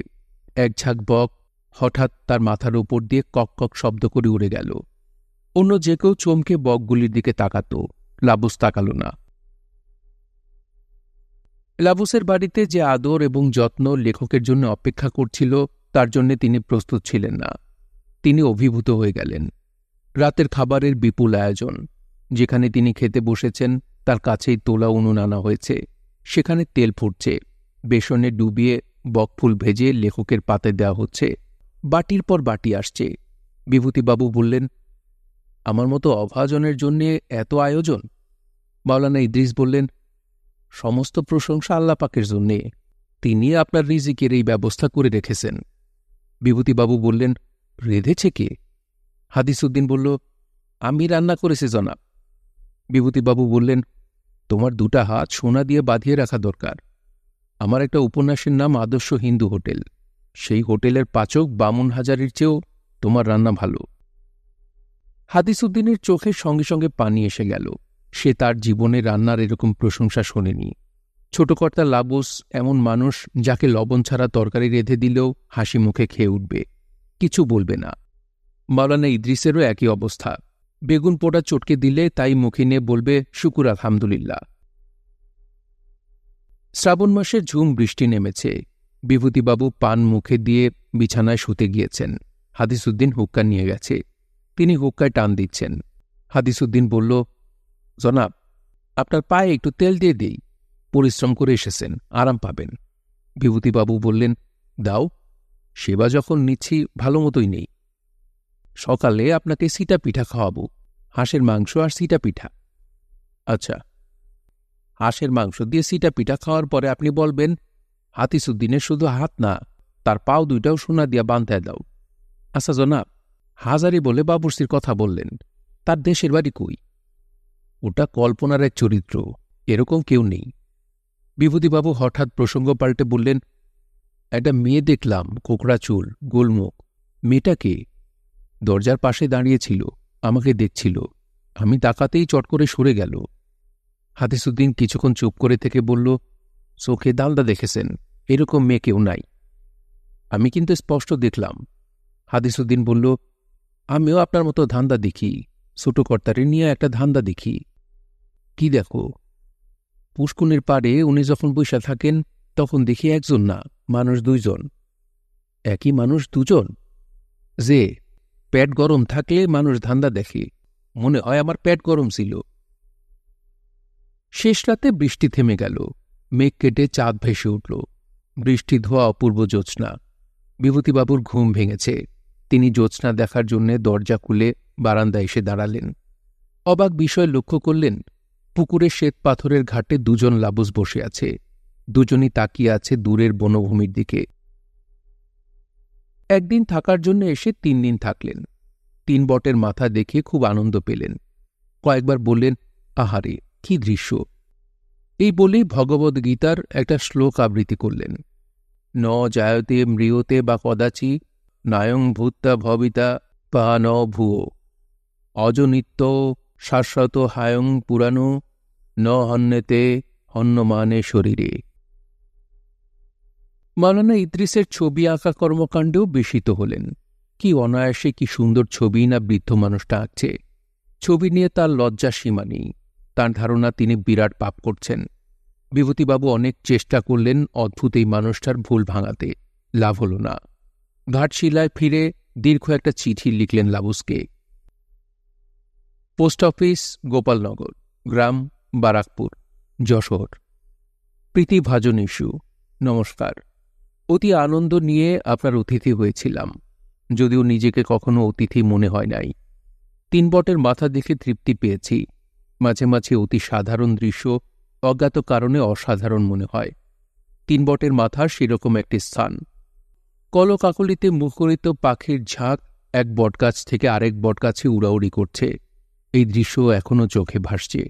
এক ঝাঁক বক হঠাৎ তার মাথার উপর দিয়ে কক কক শব্দ করে উড়ে গেল অন্য যে কেউ চমকে বকগুলির দিকে তাকাত লাবুস তাকালো না লাবুসের বাড়িতে যে আদর এবং যত্ন লেখকের জন্য অপেক্ষা করছিল তার জন্যে তিনি প্রস্তুত ছিলেন না তিনি অভিভূত হয়ে গেলেন রাতের খাবারের বিপুল আয়োজন যেখানে তিনি খেতে বসেছেন তার কাছেই তোলা উনুন আনা হয়েছে সেখানে তেল ফুটছে বেসনে ডুবিয়ে বকফুল ভেজে লেখকের পাতে দেওয়া হচ্ছে বাটির পর বাটি আসছে বিভূতিবাবু বললেন আমার মতো অভাজনের জন্যে এত আয়োজন মাওলানা ইদ্রিস বললেন সমস্ত প্রশংসা আল্লাপাকের জন্যে তিনি আপনার রিজিকের এই ব্যবস্থা করে রেখেছেন বিভূতিবাবু বললেন রেঁধেছে কে হাদিসুদ্দিন বলল আমি রান্না করেছি জনাব বিভূতিবাবু বললেন তোমার দুটা হাত সোনা দিয়ে বাঁধিয়ে রাখা দরকার আমার একটা উপন্যাসের নাম আদর্শ হিন্দু হোটেল সেই হোটেলের পাচক বামুন হাজারির চেয়েও তোমার রান্না ভালো হাদিসুদ্দিনের চোখের সঙ্গে সঙ্গে পানি এসে গেল সে তার জীবনে রান্নার এরকম প্রশংসা শোনেনি ছোটকর্তা লাবুস এমন মানুষ যাকে লবণ ছাড়া তরকারি রেঁধে দিলেও হাসি মুখে খেয়ে উঠবে কিছু বলবে না মাওলানা ইদ্রিসেরও একই অবস্থা বেগুন পোটা চটকে দিলে তাই মুখে নিয়ে বলবে শুকুর আলহামদুলিল্লাহ শ্রাবণ মাসের ঝুম বৃষ্টি নেমেছে বিভূতিবাবু পান মুখে দিয়ে বিছানায় শুতে গিয়েছেন হাদিসুদ্দিন হুক্কা নিয়ে গেছে তিনি হুক্কায় টান দিচ্ছেন হাদিসুদ্দিন বলল জনাব আপনার পায়ে একটু তেল দিয়ে দেই পরিশ্রম করে এসেছেন আরাম পাবেন বিভূতিবাবু বললেন দাও সেবা যখন নিচ্ছি ভালো মতোই নেই সকালে আপনাকে সিটা পিঠা খাওয়াবো হাঁসের মাংস আর সিটা পিঠা আচ্ছা হাঁসের মাংস দিয়ে সিটা পিঠা খাওয়ার পরে আপনি বলবেন হাতিসুদ্দিনের শুধু হাত না তার পাও দুইটাও সোনা দিয়া বান্ধায় দাও আচ্ছা জনাব হাজারি বলে বাবুর্সির কথা বললেন তার দেশের বাড়ি কই ওটা কল্পনার এক চরিত্র এরকম কেউ নেই বিভূতিবাবু হঠাৎ প্রসঙ্গ পাল্টে বললেন একটা মেয়ে দেখলাম কোকড়া চুল গোলমুখ মেয়েটাকে দরজার পাশে দাঁড়িয়েছিল আমাকে দেখছিল আমি তাকাতেই চট করে সরে গেল হাদিসুদ্দিন কিছুক্ষণ চুপ করে থেকে বলল চোখে দালদা দেখেছেন এরকম মেয়ে কেউ নাই আমি কিন্তু স্পষ্ট দেখলাম হাদিসুদ্দিন বলল আমিও আপনার মতো ধান্দা দেখি ছোট কর্তারে নিয়ে একটা ধান্দা দেখি কি দেখো পুষ্কুনের পাড়ে উনি যখন বৈশা থাকেন তখন দেখি একজন না মানুষ দুইজন একই মানুষ দুজন যে প্যাট গরম থাকলে মানুষ ধান্দা দেখে মনে হয় আমার প্যাট গরম ছিল শেষ রাতে বৃষ্টি থেমে গেল মেঘ কেটে চাঁদ ভেসে উঠল বৃষ্টি ধোয়া অপূর্ব জ্যোৎস্না বিভূতিবাবুর ঘুম ভেঙেছে তিনি জ্যোৎস্না দেখার জন্যে দরজা খুলে বারান্দায় এসে দাঁড়ালেন অবাক বিষয় লক্ষ্য করলেন পুকুরের শ্বেত পাথরের ঘাটে দুজন লাবুস বসে আছে দুজনই তাকিয়ে আছে দূরের বনভূমির দিকে একদিন থাকার জন্য এসে তিন দিন থাকলেন তিন বটের মাথা দেখে খুব আনন্দ পেলেন কয়েকবার বললেন আহারে কি দৃশ্য এই বলেই ভগবদ্গীতার একটা শ্লোক আবৃত্তি করলেন ন জায়তে মৃয়তে বা কদাচি নায়ং ভূত্তা ভবিতা বা ন ভুয়ো অজনিত্য শাশ্বত হায়ং পুরানো ন হন্যেতে হন্যমানে শরীরে মালানা ইদ্রিসের ছবি আঁকা কর্মকাণ্ডেও বেশিত হলেন কি অনায়াসে কি সুন্দর ছবি না বৃদ্ধ মানুষটা আঁকছে ছবি নিয়ে তার লজ্জা সীমা নেই তাঁর ধারণা তিনি বিরাট পাপ করছেন বিভূতিবাবু অনেক চেষ্টা করলেন অদ্ভুত এই মানুষটার ভুল ভাঙাতে লাভ হল না ঘাটশিলায় ফিরে দীর্ঘ একটা চিঠি লিখলেন লাবুসকে পোস্ট অফিস গোপালনগর গ্রাম বারাকপুর যশোর প্রীতি ভাজন ইস্যু নমস্কার অতি আনন্দ নিয়ে আপনার অতিথি হয়েছিলাম যদিও নিজেকে কখনো অতিথি মনে হয় নাই তিন বটের মাথা দেখে তৃপ্তি পেয়েছি মাঝে মাঝে অতি সাধারণ দৃশ্য অজ্ঞাত কারণে অসাধারণ মনে হয় তিন বটের মাথা সেরকম একটি স্থান কলকাকলিতে মুখরিত পাখির ঝাঁক এক বটগাছ থেকে আরেক বটগাছে উড়াউড়ি করছে এই দৃশ্য এখনও চোখে ভাসছে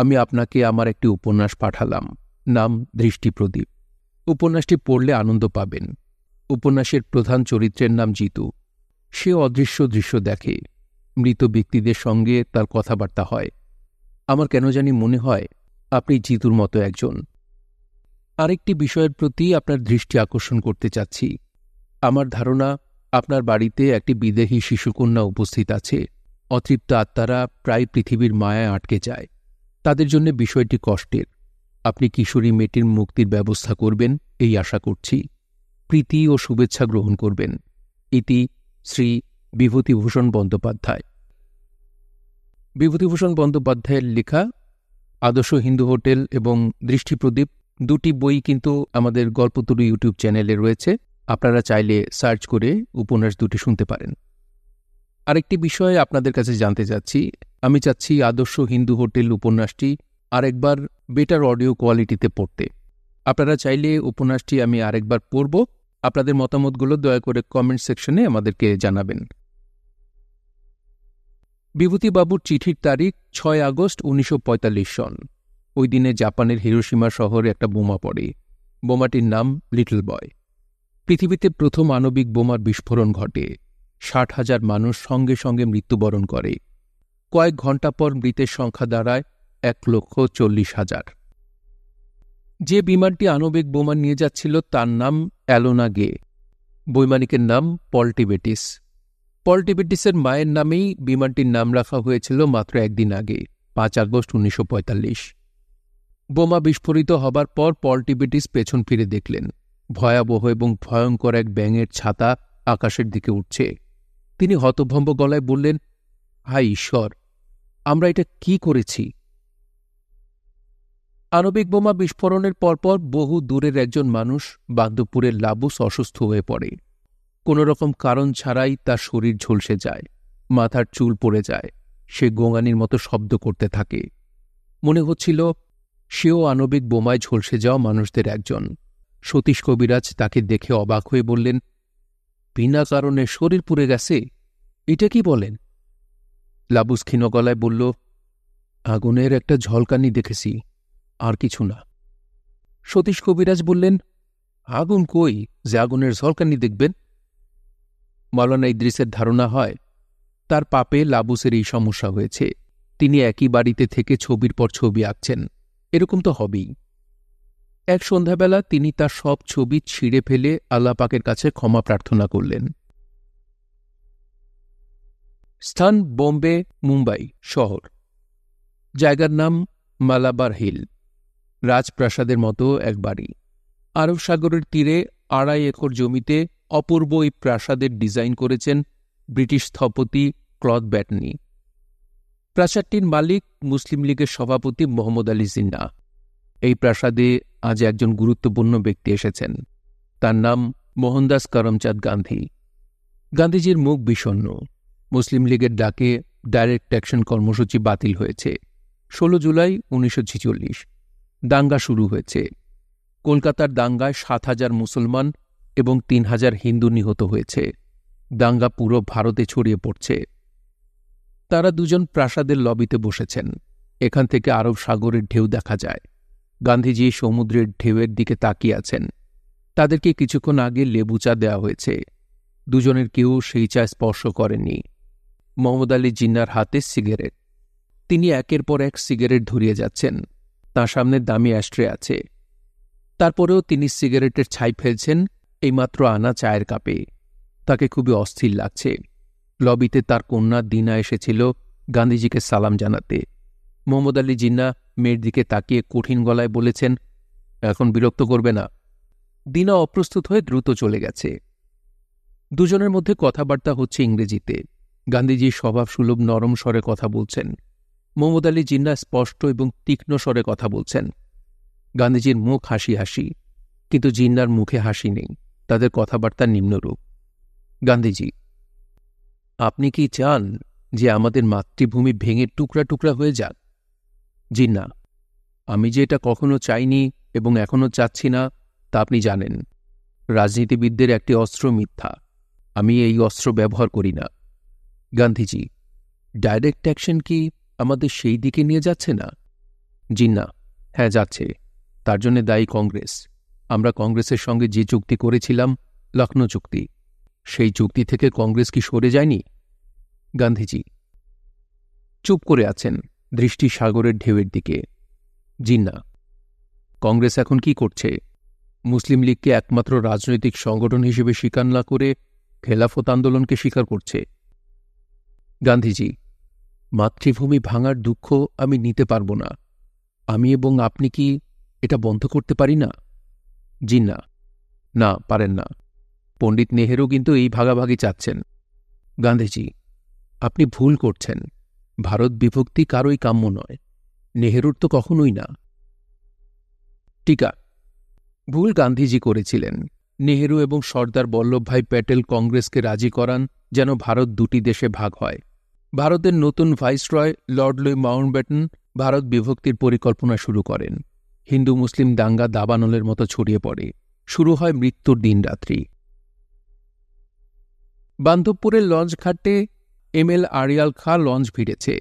আমি আপনাকে আমার একটি উপন্যাস পাঠালাম নাম দৃষ্টিপ্রদীপ উপন্যাসটি পড়লে আনন্দ পাবেন উপন্যাসের প্রধান চরিত্রের নাম জিতু সে অদৃশ্য দৃশ্য দেখে মৃত ব্যক্তিদের সঙ্গে তার কথাবার্তা হয় আমার কেন জানি মনে হয় আপনি জিতুর মতো একজন আরেকটি বিষয়ের প্রতি আপনার দৃষ্টি আকর্ষণ করতে চাচ্ছি আমার ধারণা আপনার বাড়িতে একটি বিদেহী শিশুকন্যা উপস্থিত আছে অতৃপ্ত আত্মারা প্রায় পৃথিবীর মায়ায় আটকে যায় তাদের জন্য বিষয়টি কষ্টের আপনি কিশোরী মেয়েটির মুক্তির ব্যবস্থা করবেন এই আশা করছি প্রীতি ও শুভেচ্ছা গ্রহণ করবেন ইতি শ্রী বিভূতিভূষণ বন্দ্যোপাধ্যায় বিভূতিভূষণ বন্দ্যোপাধ্যায়ের লেখা আদর্শ হিন্দু হোটেল এবং দৃষ্টিপ্রদীপ দুটি বই কিন্তু আমাদের গল্পতরু ইউটিউব চ্যানেলে রয়েছে আপনারা চাইলে সার্চ করে উপন্যাস দুটি শুনতে পারেন আরেকটি বিষয়ে আপনাদের কাছে জানতে চাচ্ছি আমি চাচ্ছি আদর্শ হিন্দু হোটেল উপন্যাসটি আরেকবার বেটার অডিও কোয়ালিটিতে পড়তে আপনারা চাইলে উপন্যাসটি আমি আরেকবার পড়ব আপনাদের মতামতগুলো দয়া করে কমেন্ট সেকশনে আমাদেরকে জানাবেন বিভূতিবাবুর চিঠির তারিখ ছয় আগস্ট উনিশশো সন ওই দিনে জাপানের হিরোসীমা শহরে একটা বোমা পড়ে বোমাটির নাম লিটল বয় পৃথিবীতে প্রথম আণবিক বোমার বিস্ফোরণ ঘটে ষাট হাজার মানুষ সঙ্গে সঙ্গে মৃত্যুবরণ করে কয়েক ঘণ্টা পর মৃতের সংখ্যা দাঁড়ায় এক লক্ষ চল্লিশ হাজার যে বিমানটি আণবিক বোমা নিয়ে যাচ্ছিল তার নাম অ্যালোনা গে বৈমানিকের নাম পলটিবেটিস পলটিবেটিসের মায়ের নামেই বিমানটির নাম রাখা হয়েছিল মাত্র একদিন আগে পাঁচ আগস্ট উনিশশো বোমা বিস্ফোরিত হবার পর পল্টিবেটিস পেছন ফিরে দেখলেন ভয়াবহ এবং ভয়ঙ্কর এক ব্যাঙের ছাতা আকাশের দিকে উঠছে তিনি হতভম্ব গলায় বললেন হাই ঈশ্বর আমরা এটা কি করেছি আণবিক বোমা বিস্ফোরণের পরপর বহু দূরের একজন মানুষ বান্দপুরের লাবুস অসুস্থ হয়ে পড়ে কোনো রকম কারণ ছাড়াই তার শরীর ঝলসে যায় মাথার চুল পড়ে যায় সে গোঙানির মতো শব্দ করতে থাকে মনে হচ্ছিল সেও আণবিক বোমায় ঝলসে যাওয়া মানুষদের একজন সতীশ কবিরাজ তাকে দেখে অবাক হয়ে বললেন বিনা কারণে শরীর পুড়ে গেছে এটা কি বলেন লাবুস ক্ষীণ গলায় বলল আগুনের একটা ঝলকানি দেখেছি আর কিছু না সতীশ কবিরাজ বললেন আগুন কই যে আগুনের ঝলকানি দেখবেন মালানা ইদ্রিসের ধারণা হয় তার পাপে লাবুসের এই সমস্যা হয়েছে তিনি একই বাড়িতে থেকে ছবির পর ছবি আঁকছেন এরকম তো হবেই এক সন্ধ্যাবেলা তিনি তার সব ছবি ছিঁড়ে ফেলে আল্লাপাকের কাছে ক্ষমা প্রার্থনা করলেন স্থান বোম্বে মুম্বাই শহর জায়গার নাম মালাবার হিল রাজপ্রাসাদের মতো এক বাড়ি আরব সাগরের তীরে আড়াই একর জমিতে অপূর্ব এই প্রাসাদের ডিজাইন করেছেন ব্রিটিশ স্থপতি ক্লদ ব্যাটনি প্রাসাদটির মালিক মুসলিম লীগের সভাপতি মোহাম্মদ আলী জিন্না এই প্রাসাদে আজ একজন গুরুত্বপূর্ণ ব্যক্তি এসেছেন তার নাম মোহনদাস করমচাঁদ গান্ধী গান্ধীজির মুখ বিষণ্ন মুসলিম লীগের ডাকে ডাইরেক্ট অ্যাকশন কর্মসূচি বাতিল হয়েছে ষোলো জুলাই উনিশশো দাঙ্গা শুরু হয়েছে কলকাতার দাঙ্গায় সাত হাজার মুসলমান এবং তিন হাজার হিন্দু নিহত হয়েছে দাঙ্গা পুরো ভারতে ছড়িয়ে পড়ছে তারা দুজন প্রাসাদের লবিতে বসেছেন এখান থেকে আরব সাগরের ঢেউ দেখা যায় গান্ধীজি সমুদ্রের ঢেউয়ের দিকে তাকিয়ে আছেন তাদেরকে কিছুক্ষণ আগে লেবু চা দেওয়া হয়েছে দুজনের কেউ সেই চা স্পর্শ করেননি মোহাম্মদ আলী জিন্নার হাতে সিগারেট তিনি একের পর এক সিগারেট ধরিয়ে যাচ্ছেন তাঁর সামনে দামি অ্যাস্ট্রে আছে তারপরেও তিনি সিগারেটের ছাই ফেলছেন এইমাত্র আনা চায়ের কাপে তাকে খুবই অস্থির লাগছে লবিতে তার কন্যা দিনা এসেছিল গান্ধীজিকে সালাম জানাতে মোহাম্মদ আলী জিন্না মেয়ের দিকে তাকিয়ে কঠিন গলায় বলেছেন এখন বিরক্ত করবে না দিনা অপ্রস্তুত হয়ে দ্রুত চলে গেছে দুজনের মধ্যে কথাবার্তা হচ্ছে ইংরেজিতে গান্ধীজি স্বভাবসুলভ নরম স্বরে কথা বলছেন মোহাম্মদ আলী জিন্না স্পষ্ট এবং তীক্ষ্ণ স্বরে কথা বলছেন গান্ধীজির মুখ হাসি হাসি কিন্তু জিন্নার মুখে হাসি নেই তাদের কথাবার্তা নিম্নরূপ গান্ধীজি আপনি কি চান যে আমাদের মাতৃভূমি ভেঙে টুকরা টুকরা হয়ে যাক জি না আমি যে এটা কখনো চাইনি এবং এখনও চাচ্ছি না তা আপনি জানেন রাজনীতিবিদদের একটি অস্ত্র মিথ্যা আমি এই অস্ত্র ব্যবহার করি না গান্ধীজি ডাইরেক্ট অ্যাকশন কি আমাদের সেই দিকে নিয়ে যাচ্ছে না জি না হ্যাঁ যাচ্ছে তার জন্য দায়ী কংগ্রেস আমরা কংগ্রেসের সঙ্গে যে চুক্তি করেছিলাম লখনৌ চুক্তি সেই চুক্তি থেকে কংগ্রেস কি সরে যায়নি গান্ধীজি চুপ করে আছেন দৃষ্টি সাগরের ঢেউয়ের দিকে জিন্না কংগ্রেস এখন কি করছে মুসলিম লীগকে একমাত্র রাজনৈতিক সংগঠন হিসেবে স্বীকার না করে খেলাফত আন্দোলনকে স্বীকার করছে গান্ধীজি মাতৃভূমি ভাঙার দুঃখ আমি নিতে পারব না আমি এবং আপনি কি এটা বন্ধ করতে পারি না জিন্না না পারেন না পণ্ডিত নেহেরু কিন্তু এই ভাগাভাগি চাচ্ছেন গান্ধীজি আপনি ভুল করছেন ভারত বিভক্তি কারোই কাম্য নয় নেহরুর তো কখনোই না টিকা ভুল গান্ধীজি করেছিলেন নেহেরু এবং সর্দার বল্লভভাই প্যাটেল কংগ্রেসকে রাজি করান যেন ভারত দুটি দেশে ভাগ হয় ভারতের নতুন viceroy Lord Louis Mountbatten Bharat বিভক্তির পরিকল্পনা শুরু করেন হিন্দু মুসলিম দাঙ্গা দাবানলের মতো ছড়িয়ে পড়ে শুরু হয় মৃত্যুর দিনরাত্রি বান্ধবপুরের লঞ্চ ঘাটে M L Arial Khan launch ভিড়েছে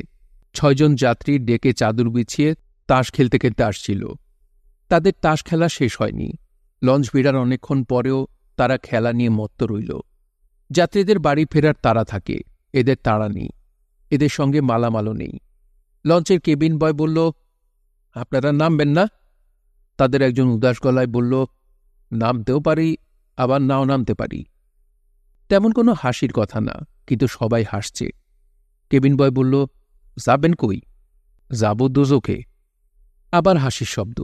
ছয়জন যাত্রী ডেকে চাদর বিছিয়ে তাস খেলতে খেলতে আসছিল তাদের তাস খেলা শেষ হয়নি লঞ্চ ভিড়ার অনেকক্ষণ পরেও তারা খেলা নিয়ে মত্ত রইল যাত্রীদের বাড়ি ফেরার তারা থাকে এদের তাড়া নেই এদের সঙ্গে মালামালও নেই লঞ্চের কেবিন বয় বলল আপনারা নামবেন না তাদের একজন উদাস গলায় বলল নামতেও পারি আবার নাও নামতে পারি তেমন কোনো হাসির কথা না কিন্তু সবাই হাসছে কেবিন বয় বলল যাবেন কই যাব দোজোকে আবার হাসির শব্দ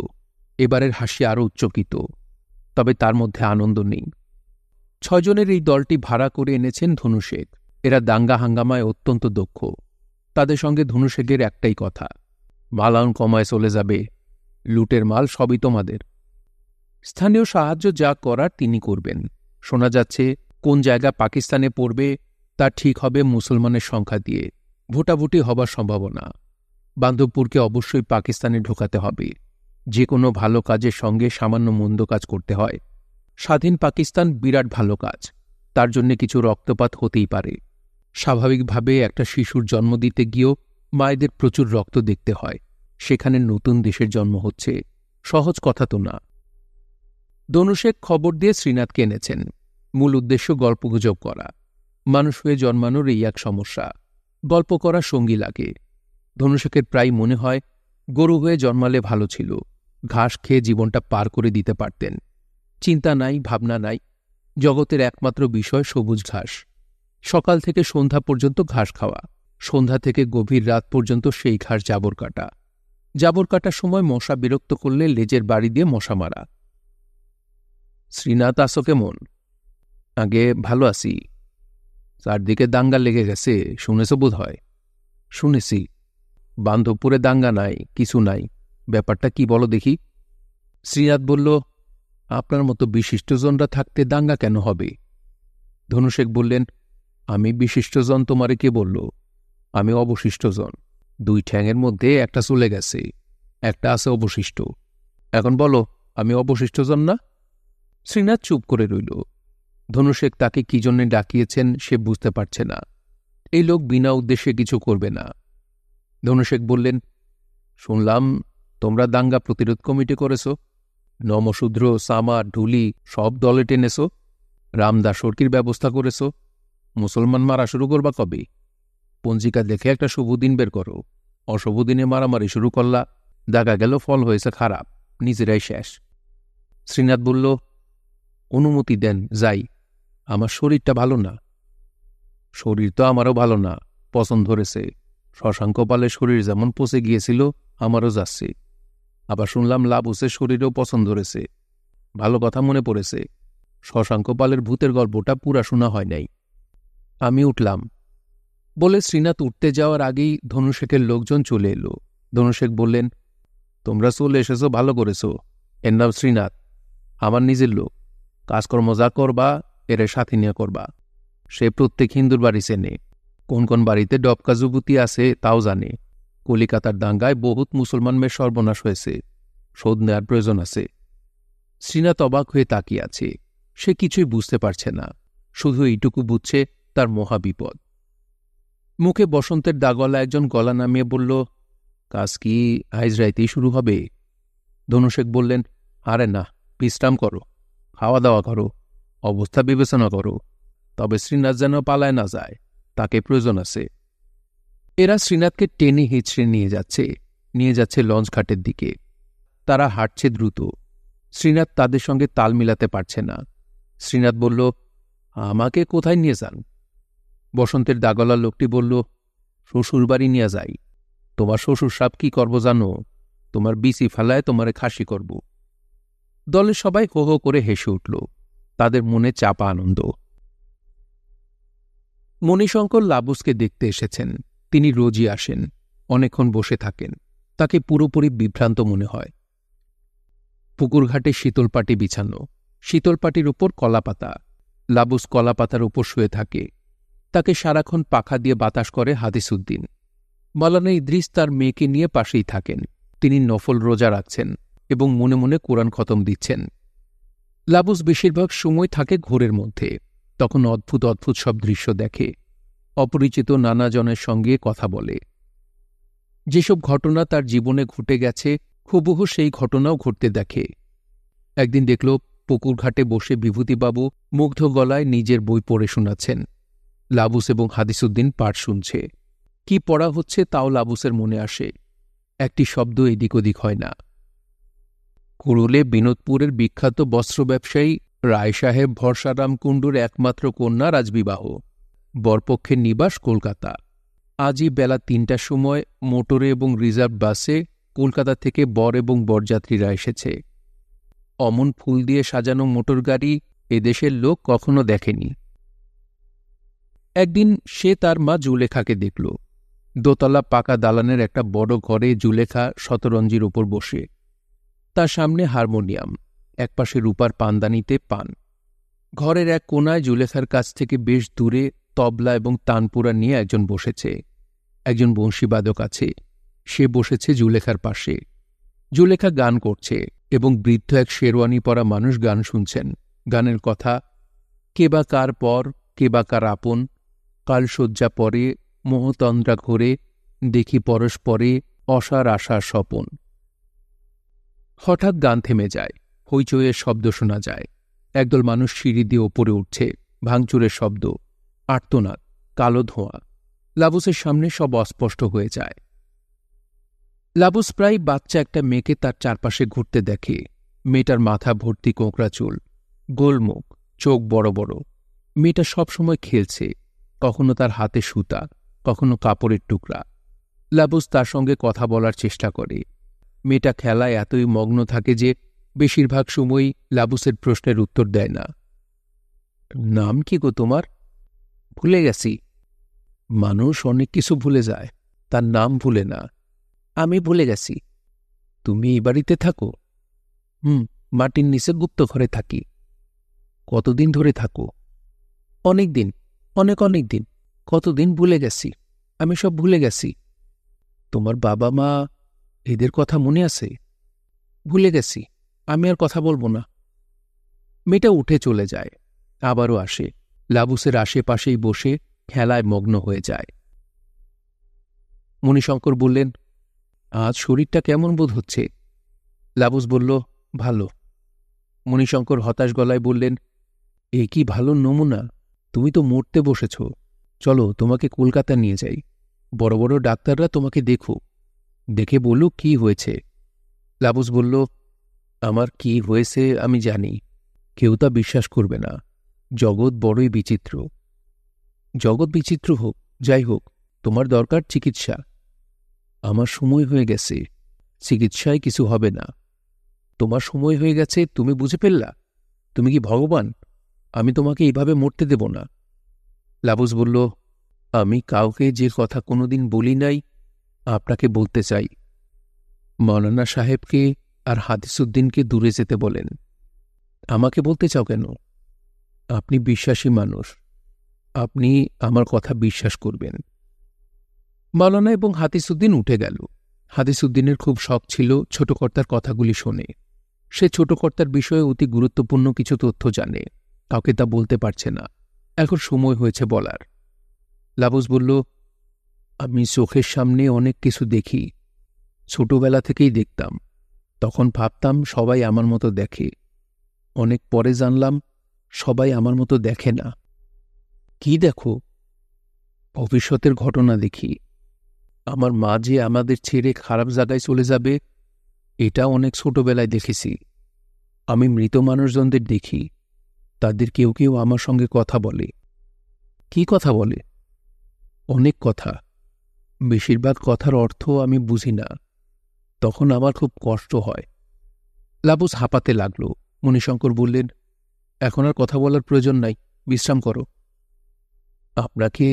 এবারের হাসি আরও উচ্চকিত তবে তার মধ্যে আনন্দ নেই ছজনের এই দলটি ভাড়া করে এনেছেন ধনুষেক এরা দাঙ্গা হাঙ্গামায় অত্যন্ত দক্ষ তাদের সঙ্গে ধনুষেকের একটাই কথা মালাউন কমায় চলে যাবে লুটের মাল সবই তোমাদের স্থানীয় সাহায্য যা করার তিনি করবেন শোনা যাচ্ছে কোন জায়গা পাকিস্তানে পড়বে তা ঠিক হবে মুসলমানের সংখ্যা দিয়ে ভোটাভুটি হবার সম্ভাবনা বান্ধবপুরকে অবশ্যই পাকিস্তানে ঢোকাতে হবে যে কোনো ভালো কাজের সঙ্গে সামান্য মন্দ কাজ করতে হয় স্বাধীন পাকিস্তান বিরাট ভালো কাজ তার জন্য কিছু রক্তপাত হতেই পারে স্বাভাবিকভাবে একটা শিশুর জন্ম দিতে গিয়েও মায়েদের প্রচুর রক্ত দেখতে হয় সেখানে নতুন দেশের জন্ম হচ্ছে সহজ কথা তো না দনুশেখ খবর দিয়ে শ্রীনাথকে এনেছেন মূল উদ্দেশ্য গল্পগুজব করা মানুষ হয়ে জন্মানোর এই এক সমস্যা গল্প করা সঙ্গী লাগে ধনুষকের প্রায় মনে হয় গরু হয়ে জন্মালে ভালো ছিল ঘাস খেয়ে জীবনটা পার করে দিতে পারতেন চিন্তা নাই ভাবনা নাই জগতের একমাত্র বিষয় সবুজ ঘাস সকাল থেকে সন্ধ্যা পর্যন্ত ঘাস খাওয়া সন্ধ্যা থেকে গভীর রাত পর্যন্ত সেই ঘাস জাবর কাটা জাবর কাটার সময় মশা বিরক্ত করলে লেজের বাড়ি দিয়ে মশা মারা শ্রীনাথ আসো কেমন আগে ভালো আছি চারদিকে দাঙ্গা লেগে গেছে শুনেছ বোধ হয় শুনেছি বান্ধবপুরে দাঙ্গা নাই কিছু নাই ব্যাপারটা কি বলো দেখি শ্রীনাথ বলল আপনার মতো বিশিষ্টজনরা থাকতে দাঙ্গা কেন হবে ধনুশেখ বললেন আমি বিশিষ্টজন তোমারে কে বলল আমি অবশিষ্টজন দুই ঠ্যাংয়ের মধ্যে একটা চলে গেছে একটা আছে অবশিষ্ট এখন বলো আমি অবশিষ্টজন না শ্রীনাথ চুপ করে রইল ধনুষেক তাকে কী জন্যে ডাকিয়েছেন সে বুঝতে পারছে না এই লোক বিনা উদ্দেশ্যে কিছু করবে না ধনুষেক বললেন শুনলাম তোমরা দাঙ্গা প্রতিরোধ কমিটি করেছ নমশূদ্র সামা ঢুলি সব দলে টেনেছ রামদাস সরকির ব্যবস্থা করেছ মুসলমান মারা শুরু করবা কবে পঞ্জিকা দেখে একটা দিন বের করো দিনে মারামারি শুরু করলা দাগা গেল ফল হয়েছে খারাপ নিজেরাই শেষ শ্রীনাথ বলল অনুমতি দেন যাই আমার শরীরটা ভালো না শরীর তো আমারও ভালো না পছন্দ ধরেছে শশাঙ্ক পালের শরীর যেমন পচে গিয়েছিল আমারও যাচ্ছে আবার শুনলাম লাবুসের শরীরও পছন্দ ধরেছে ভালো কথা মনে পড়েছে শশাঙ্ক পালের ভূতের গল্পটা পুরা শোনা হয় নাই আমি উঠলাম বলে শ্রীনাথ উঠতে যাওয়ার আগেই ধনুশেখের লোকজন চলে এলো ধনুশেখ বললেন তোমরা চলে এসেছো ভালো করেছো এর নাম শ্রীনাথ আমার নিজের লোক কাজকর্ম যা করবা এরে সাথে নিয়ে করবা সে প্রত্যেক হিন্দুর বাড়ি চেনে কোন কোন বাড়িতে ডবকা যুবতী আছে তাও জানে কলিকাতার দাঙ্গায় বহুত মুসলমান মেয়ে সর্বনাশ হয়েছে শোধ নেওয়ার প্রয়োজন আছে শ্রীনাথ অবাক হয়ে তাকিয়ে আছে সে কিছুই বুঝতে পারছে না শুধু এইটুকু বুঝছে তার মহা বিপদ মুখে বসন্তের দাগলা একজন গলা নামিয়ে বলল কাজ কি আইজ রাইতেই শুরু হবে ধনুশেখ বললেন আরে না বিশ্রাম করো খাওয়া দাওয়া করো অবস্থা বিবেচনা করো তবে শ্রীনাথ যেন পালায় না যায় তাকে প্রয়োজন আছে এরা শ্রীনাথকে টেনে হিঁচড়ে নিয়ে যাচ্ছে নিয়ে যাচ্ছে লঞ্চ ঘাটের দিকে তারা হাঁটছে দ্রুত শ্রীনাথ তাদের সঙ্গে তাল মিলাতে পারছে না শ্রীনাথ বলল আমাকে কোথায় নিয়ে যান বসন্তের দাগলা লোকটি বলল শ্বশুর বাড়ি নিয়ে যাই তোমার শ্বশুর সাপ কি করব জানো তোমার বিচি ফেলায় তোমারে খাসি করবো দলের সবাই হো হো করে হেসে উঠল তাদের মনে চাপা আনন্দ মণিশঙ্কর লাবুসকে দেখতে এসেছেন তিনি রোজই আসেন অনেকক্ষণ বসে থাকেন তাকে পুরোপুরি বিভ্রান্ত মনে হয় পুকুরঘাটে শীতলপাটি বিছানো শীতলপাটির উপর কলাপাতা লাবুস কলাপাতার উপর শুয়ে থাকে তাকে সারাক্ষণ পাখা দিয়ে বাতাস করে হাদিসুদ্দিন মালানা ইদ্রিস তার মেয়েকে নিয়ে পাশেই থাকেন তিনি নফল রোজা রাখছেন এবং মনে মনে কোরআন খতম দিচ্ছেন লাবুস বেশিরভাগ সময় থাকে ঘোরের মধ্যে তখন অদ্ভুত অদ্ভুত সব দৃশ্য দেখে অপরিচিত নানাজনের সঙ্গে কথা বলে যেসব ঘটনা তার জীবনে ঘটে গেছে হুবহু সেই ঘটনাও ঘটতে দেখে একদিন দেখল পুকুরঘাটে বসে বিভূতিবাবু মুগ্ধ গলায় নিজের বই পড়ে শোনাচ্ছেন লাবুস এবং হাদিসুদ্দিন পাঠ শুনছে কি পড়া হচ্ছে তাও লাবুসের মনে আসে একটি শব্দ এদিক ওদিক হয় না কুড়ুলে বিনোদপুরের বিখ্যাত বস্ত্র ব্যবসায়ী রায় সাহেব ভরসারাম কুণ্ডুর একমাত্র কন্যা রাজবিবাহ বরপক্ষের নিবাস কলকাতা আজই বেলা তিনটার সময় মোটরে এবং রিজার্ভ বাসে কলকাতা থেকে বর এবং বরযাত্রীরা এসেছে অমন ফুল দিয়ে সাজানো মোটর গাড়ি এদেশের লোক কখনো দেখেনি একদিন সে তার মা জুলেখাকে দেখল দোতলা পাকা দালানের একটা বড় ঘরে জুলেখা শতরঞ্জির ওপর বসে তার সামনে হারমোনিয়াম একপাশে রূপার পান্দানিতে পান ঘরের এক কোনায় জুলেখার কাছ থেকে বেশ দূরে তবলা এবং তানপুরা নিয়ে একজন বসেছে একজন বংশীবাদক আছে সে বসেছে জুলেখার পাশে জুলেখা গান করছে এবং বৃদ্ধ এক শেরওয়ানি পরা মানুষ গান শুনছেন গানের কথা কে বা কার পর কে বা কার আপন কাল শয্যা পরে মোহতন্দ্রা ঘরে দেখি পরস্পরে অসার আশা স্বপন হঠাৎ গান থেমে যায় হইচইয়ের শব্দ শোনা যায় একদল মানুষ সিঁড়ি দিয়ে ওপরে উঠছে ভাঙচুরের শব্দ আর্তনাদ কালো ধোঁয়া লাবুসের সামনে সব অস্পষ্ট হয়ে যায় লাবুস প্রায় বাচ্চা একটা মেয়েকে তার চারপাশে ঘুরতে দেখে মেয়েটার মাথা ভর্তি কোঁকড়া চুল গোলমুখ চোখ বড় বড় মেয়েটা সবসময় খেলছে কখনো তার হাতে সুতা কখনো কাপড়ের টুকরা লাবুস তার সঙ্গে কথা বলার চেষ্টা করে মেয়েটা খেলায় এতই মগ্ন থাকে যে বেশিরভাগ সময়ই লাবুসের প্রশ্নের উত্তর দেয় না নাম কি গো তোমার ভুলে গেছি মানুষ অনেক কিছু ভুলে যায় তার নাম ভুলে না আমি ভুলে গেছি তুমি এই বাড়িতে থাকো হুম মাটির নিচে গুপ্ত ঘরে থাকি কতদিন ধরে থাকো অনেক দিন অনেক অনেক দিন কতদিন ভুলে গেছি আমি সব ভুলে গেছি তোমার বাবা মা এদের কথা মনে আছে ভুলে গেছি আমি আর কথা বলবো না মেয়েটা উঠে চলে যায় আবারও আসে লাবুসের আশেপাশেই বসে খেলায় মগ্ন হয়ে যায় মণিশঙ্কর বললেন আজ শরীরটা কেমন বোধ হচ্ছে লাবুস বলল ভালো মণিশঙ্কর হতাশ গলায় বললেন এ কি ভালো নমুনা তুমি তো মরতে বসেছ চলো তোমাকে কলকাতা নিয়ে যাই বড় বড় ডাক্তাররা তোমাকে দেখুক দেখে বলল কি হয়েছে লাবুস বলল আমার কি হয়েছে আমি জানি কেউ তা বিশ্বাস করবে না জগৎ বড়ই বিচিত্র জগৎ বিচিত্র হোক যাই হোক তোমার দরকার চিকিৎসা আমার সময় হয়ে গেছে চিকিৎসায় কিছু হবে না তোমার সময় হয়ে গেছে তুমি বুঝে ফেললা তুমি কি ভগবান আমি তোমাকে এইভাবে মরতে দেব না লাবুস বলল আমি কাউকে যে কথা কোনোদিন বলি নাই আপনাকে বলতে চাই মৌলানা সাহেবকে আর হাদিসুদ্দিনকে দূরে যেতে বলেন আমাকে বলতে চাও কেন আপনি বিশ্বাসী মানুষ আপনি আমার কথা বিশ্বাস করবেন মালানা এবং হাতিসুদ্দিন উঠে গেল হাদিসুদ্দিনের খুব শখ ছিল ছোটকর্তার কথাগুলি শোনে সে ছোটকর্তার বিষয়ে অতি গুরুত্বপূর্ণ কিছু তথ্য জানে কাউকে তা বলতে পারছে না এখন সময় হয়েছে বলার লাবুস বলল আমি চোখের সামনে অনেক কিছু দেখি ছোটবেলা থেকেই দেখতাম তখন ভাবতাম সবাই আমার মতো দেখে অনেক পরে জানলাম সবাই আমার মতো দেখে না কি দেখো ভবিষ্যতের ঘটনা দেখি আমার মা যে আমাদের ছেড়ে খারাপ জায়গায় চলে যাবে এটা অনেক ছোটবেলায় দেখেছি আমি মৃত মানুষজনদের দেখি তাদের কেউ কেউ আমার সঙ্গে কথা বলে কি কথা বলে অনেক কথা বেশিরভাগ কথার অর্থ আমি বুঝি না তখন আমার খুব কষ্ট হয় লাবুস হাঁপাতে লাগল মণিশঙ্কর বললেন এখন আর কথা বলার প্রয়োজন নাই বিশ্রাম করো আপনাকে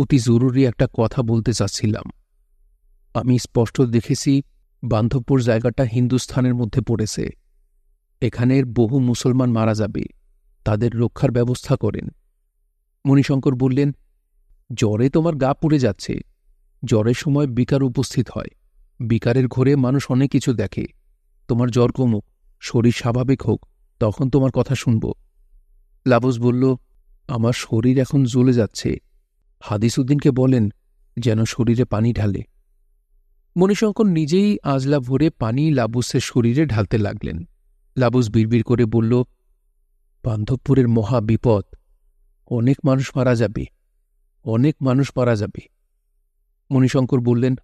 অতি জরুরি একটা কথা বলতে চাচ্ছিলাম আমি স্পষ্ট দেখেছি বান্ধবপুর জায়গাটা হিন্দুস্থানের মধ্যে পড়েছে এখানের বহু মুসলমান মারা যাবে তাদের রক্ষার ব্যবস্থা করেন মণিশঙ্কর বললেন জ্বরে তোমার গা পুড়ে যাচ্ছে জ্বরের সময় বিকার উপস্থিত হয় বিকারের ঘোরে মানুষ অনেক কিছু দেখে তোমার জ্বর কমুক শরীর স্বাভাবিক হোক তখন তোমার কথা শুনব লাবুস বলল আমার শরীর এখন জ্বলে যাচ্ছে হাদিসুদ্দিনকে বলেন যেন শরীরে পানি ঢালে মণিশঙ্কর নিজেই আজলা ভরে পানি লাবুসের শরীরে ঢালতে লাগলেন লাবুস বিড়বিড় করে বলল বান্ধবপুরের মহা বিপদ অনেক মানুষ মারা যাবে অনেক মানুষ মারা যাবে মণিশঙ্কর বললেন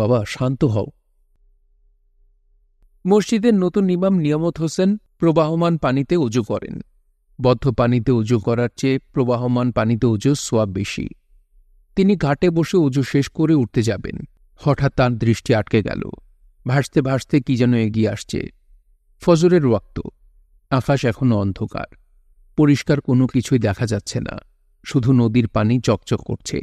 বাবা শান্ত হও মসজিদের নতুন ইমাম নিয়ামত হোসেন প্রবাহমান পানিতে উজু করেন বদ্ধ পানিতে উজু করার চেয়ে প্রবাহমান পানিতে উজু সোয়াব বেশি তিনি ঘাটে বসে উজু শেষ করে উঠতে যাবেন হঠাৎ তাঁর দৃষ্টি আটকে গেল ভাসতে ভাসতে কি যেন এগিয়ে আসছে ফজরের রক্ত আকাশ এখনও অন্ধকার পরিষ্কার কোনো কিছুই দেখা যাচ্ছে না শুধু নদীর পানি চকচক করছে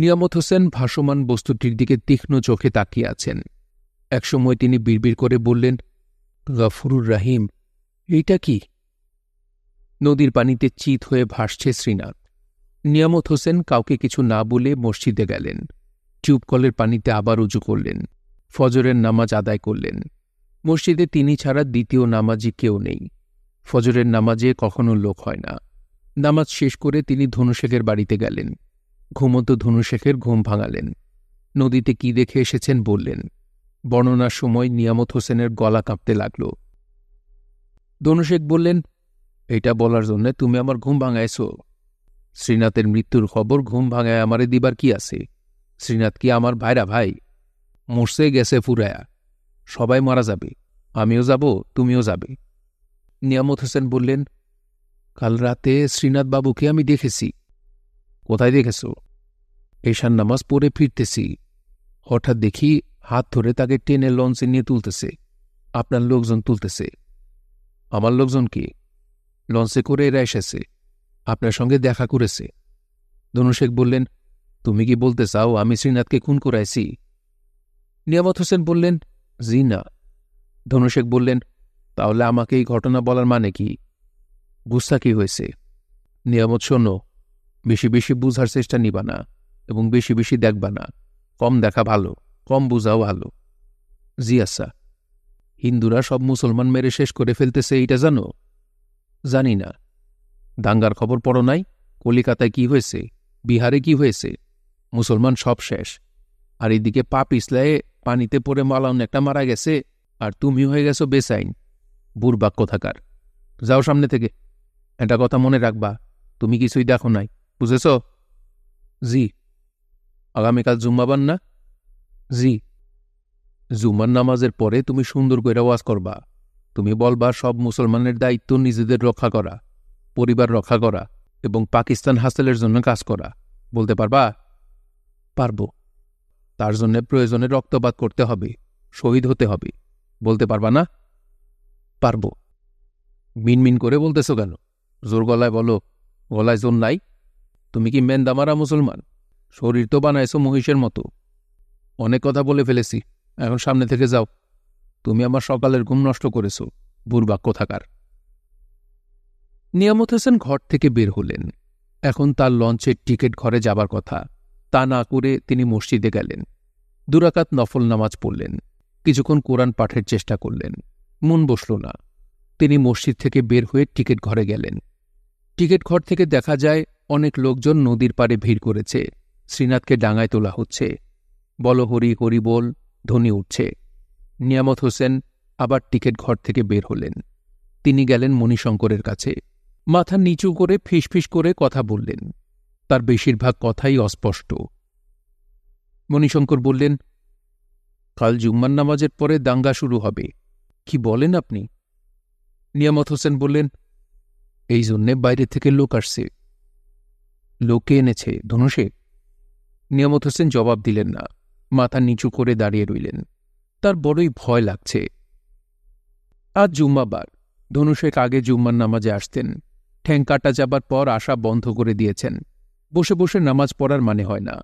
নিয়ামত হোসেন ভাসমান বস্তুটির দিকে তীক্ষ্ণ চোখে তাকিয়ে আছেন একসময় তিনি বিড়বিড় করে বললেন গাফরুর রাহিম এইটা কি নদীর পানিতে চিত হয়ে ভাসছে শ্রীনাথ নিয়ামত হোসেন কাউকে কিছু না বলে মসজিদে গেলেন টিউবকলের পানিতে আবার উজু করলেন ফজরের নামাজ আদায় করলেন মসজিদে তিনি ছাড়া দ্বিতীয় নামাজি কেউ নেই ফজরের নামাজে কখনো লোক হয় না নামাজ শেষ করে তিনি ধনুশেখের বাড়িতে গেলেন ঘুমন্ত ধনুশেখের ঘুম ভাঙালেন নদীতে কি দেখে এসেছেন বললেন বর্ণনার সময় নিয়ামত হোসেনের গলা কাঁপতে লাগল ধনুশেখ বললেন এটা বলার জন্যে তুমি আমার ঘুম ভাঙায়ছ শ্রীনাথের মৃত্যুর খবর ঘুম ভাঙায় আমারে দিবার কি আছে শ্রীনাথ কি আমার ভাইরা ভাই মরছে গেছে ফুরায়া সবাই মারা যাবে আমিও যাব তুমিও যাবে নিয়ামত হোসেন বললেন কাল রাতে শ্রীনাথবাবুকে আমি দেখেছি কোথায় দেখেছো এশার নামাজ পড়ে ফিরতেছি হঠাৎ দেখি হাত ধরে তাকে টেনে লঞ্চে নিয়ে তুলতেছে আপনার লোকজন তুলতেছে আমার লোকজন কি লঞ্চে করে এরা এসেছে আপনার সঙ্গে দেখা করেছে ধনুশেখ বললেন তুমি কি বলতে চাও আমি শ্রীনাথকে খুন করাইছি নিয়ামত হোসেন বললেন জি না ধনুশেখ বললেন তাহলে আমাকে এই ঘটনা বলার মানে কি গুস্তা কি হয়েছে নিয়ামত শোনো বেশি বেশি বুঝার চেষ্টা নিবা না এবং বেশি বেশি দেখবা না কম দেখা ভালো কম বোঝাও ভালো জিয়াসা হিন্দুরা সব মুসলমান মেরে শেষ করে ফেলতেছে এইটা জানো জানি না দাঙ্গার খবর পড়ো নাই কলিকাতায় কি হয়েছে বিহারে কি হয়েছে মুসলমান সব শেষ আর এদিকে পা পিসলায়ে পানিতে পড়ে মালাউন একটা মারা গেছে আর তুমি হয়ে গেছো বেসাইন বুরবাক কোথাকার যাও সামনে থেকে একটা কথা মনে রাখবা তুমি কিছুই দেখো নাই বুঝেছ জি আগামীকাল জুম্মাবান না জি জুমার নামাজের পরে তুমি সুন্দর করে ওয়াজ করবা তুমি বলবা সব মুসলমানের দায়িত্ব নিজেদের রক্ষা করা পরিবার রক্ষা করা এবং পাকিস্তান হাসেলের জন্য কাজ করা বলতে পারবা পারব তার জন্য প্রয়োজনে রক্তপাত করতে হবে শহীদ হতে হবে বলতে পারবা না পারব মিনমিন করে বলতেছো কেন জোর গলায় বলো গলায় জোর নাই তুমি কি মেন্দামারা মুসলমান শরীর তো বানাইছো মহিষের মতো অনেক কথা বলে ফেলেছি এখন সামনে থেকে যাও তুমি আমার সকালের ঘুম নষ্ট করেছ বুর্বাক থাকার নিয়ামত হোসেন ঘর থেকে বের হলেন এখন তার লঞ্চের টিকিট ঘরে যাবার কথা তা না করে তিনি মসজিদে গেলেন দুরাকাত নফল নামাজ পড়লেন কিছুক্ষণ কোরআন পাঠের চেষ্টা করলেন মন বসল না তিনি মসজিদ থেকে বের হয়ে টিকিট ঘরে গেলেন টিকিট ঘর থেকে দেখা যায় অনেক লোকজন নদীর পাড়ে ভিড় করেছে শ্রীনাথকে ডাঙায় তোলা হচ্ছে বল হরি হরি বল ধ্বনি উঠছে নিয়ামত হোসেন আবার টিকিট ঘর থেকে বের হলেন তিনি গেলেন মণিশঙ্করের কাছে মাথা নিচু করে ফিসফিস করে কথা বললেন তার বেশিরভাগ কথাই অস্পষ্ট মণিশঙ্কর বললেন কাল জুম্মার নামাজের পরে দাঙ্গা শুরু হবে কি বলেন আপনি নিয়ামত হোসেন বললেন এই জন্যে বাইরে থেকে লোক আসছে লোকে এনেছে ধনুষেক নিয়ামত হোসেন জবাব দিলেন না মাথা নিচু করে দাঁড়িয়ে রইলেন তার বড়ই ভয় লাগছে আজ জুম্মাবার ধনুষেক আগে জুম্মার নামাজে আসতেন ঠ্যাং কাটা যাবার পর আশা বন্ধ করে দিয়েছেন বসে বসে নামাজ পড়ার মানে হয় না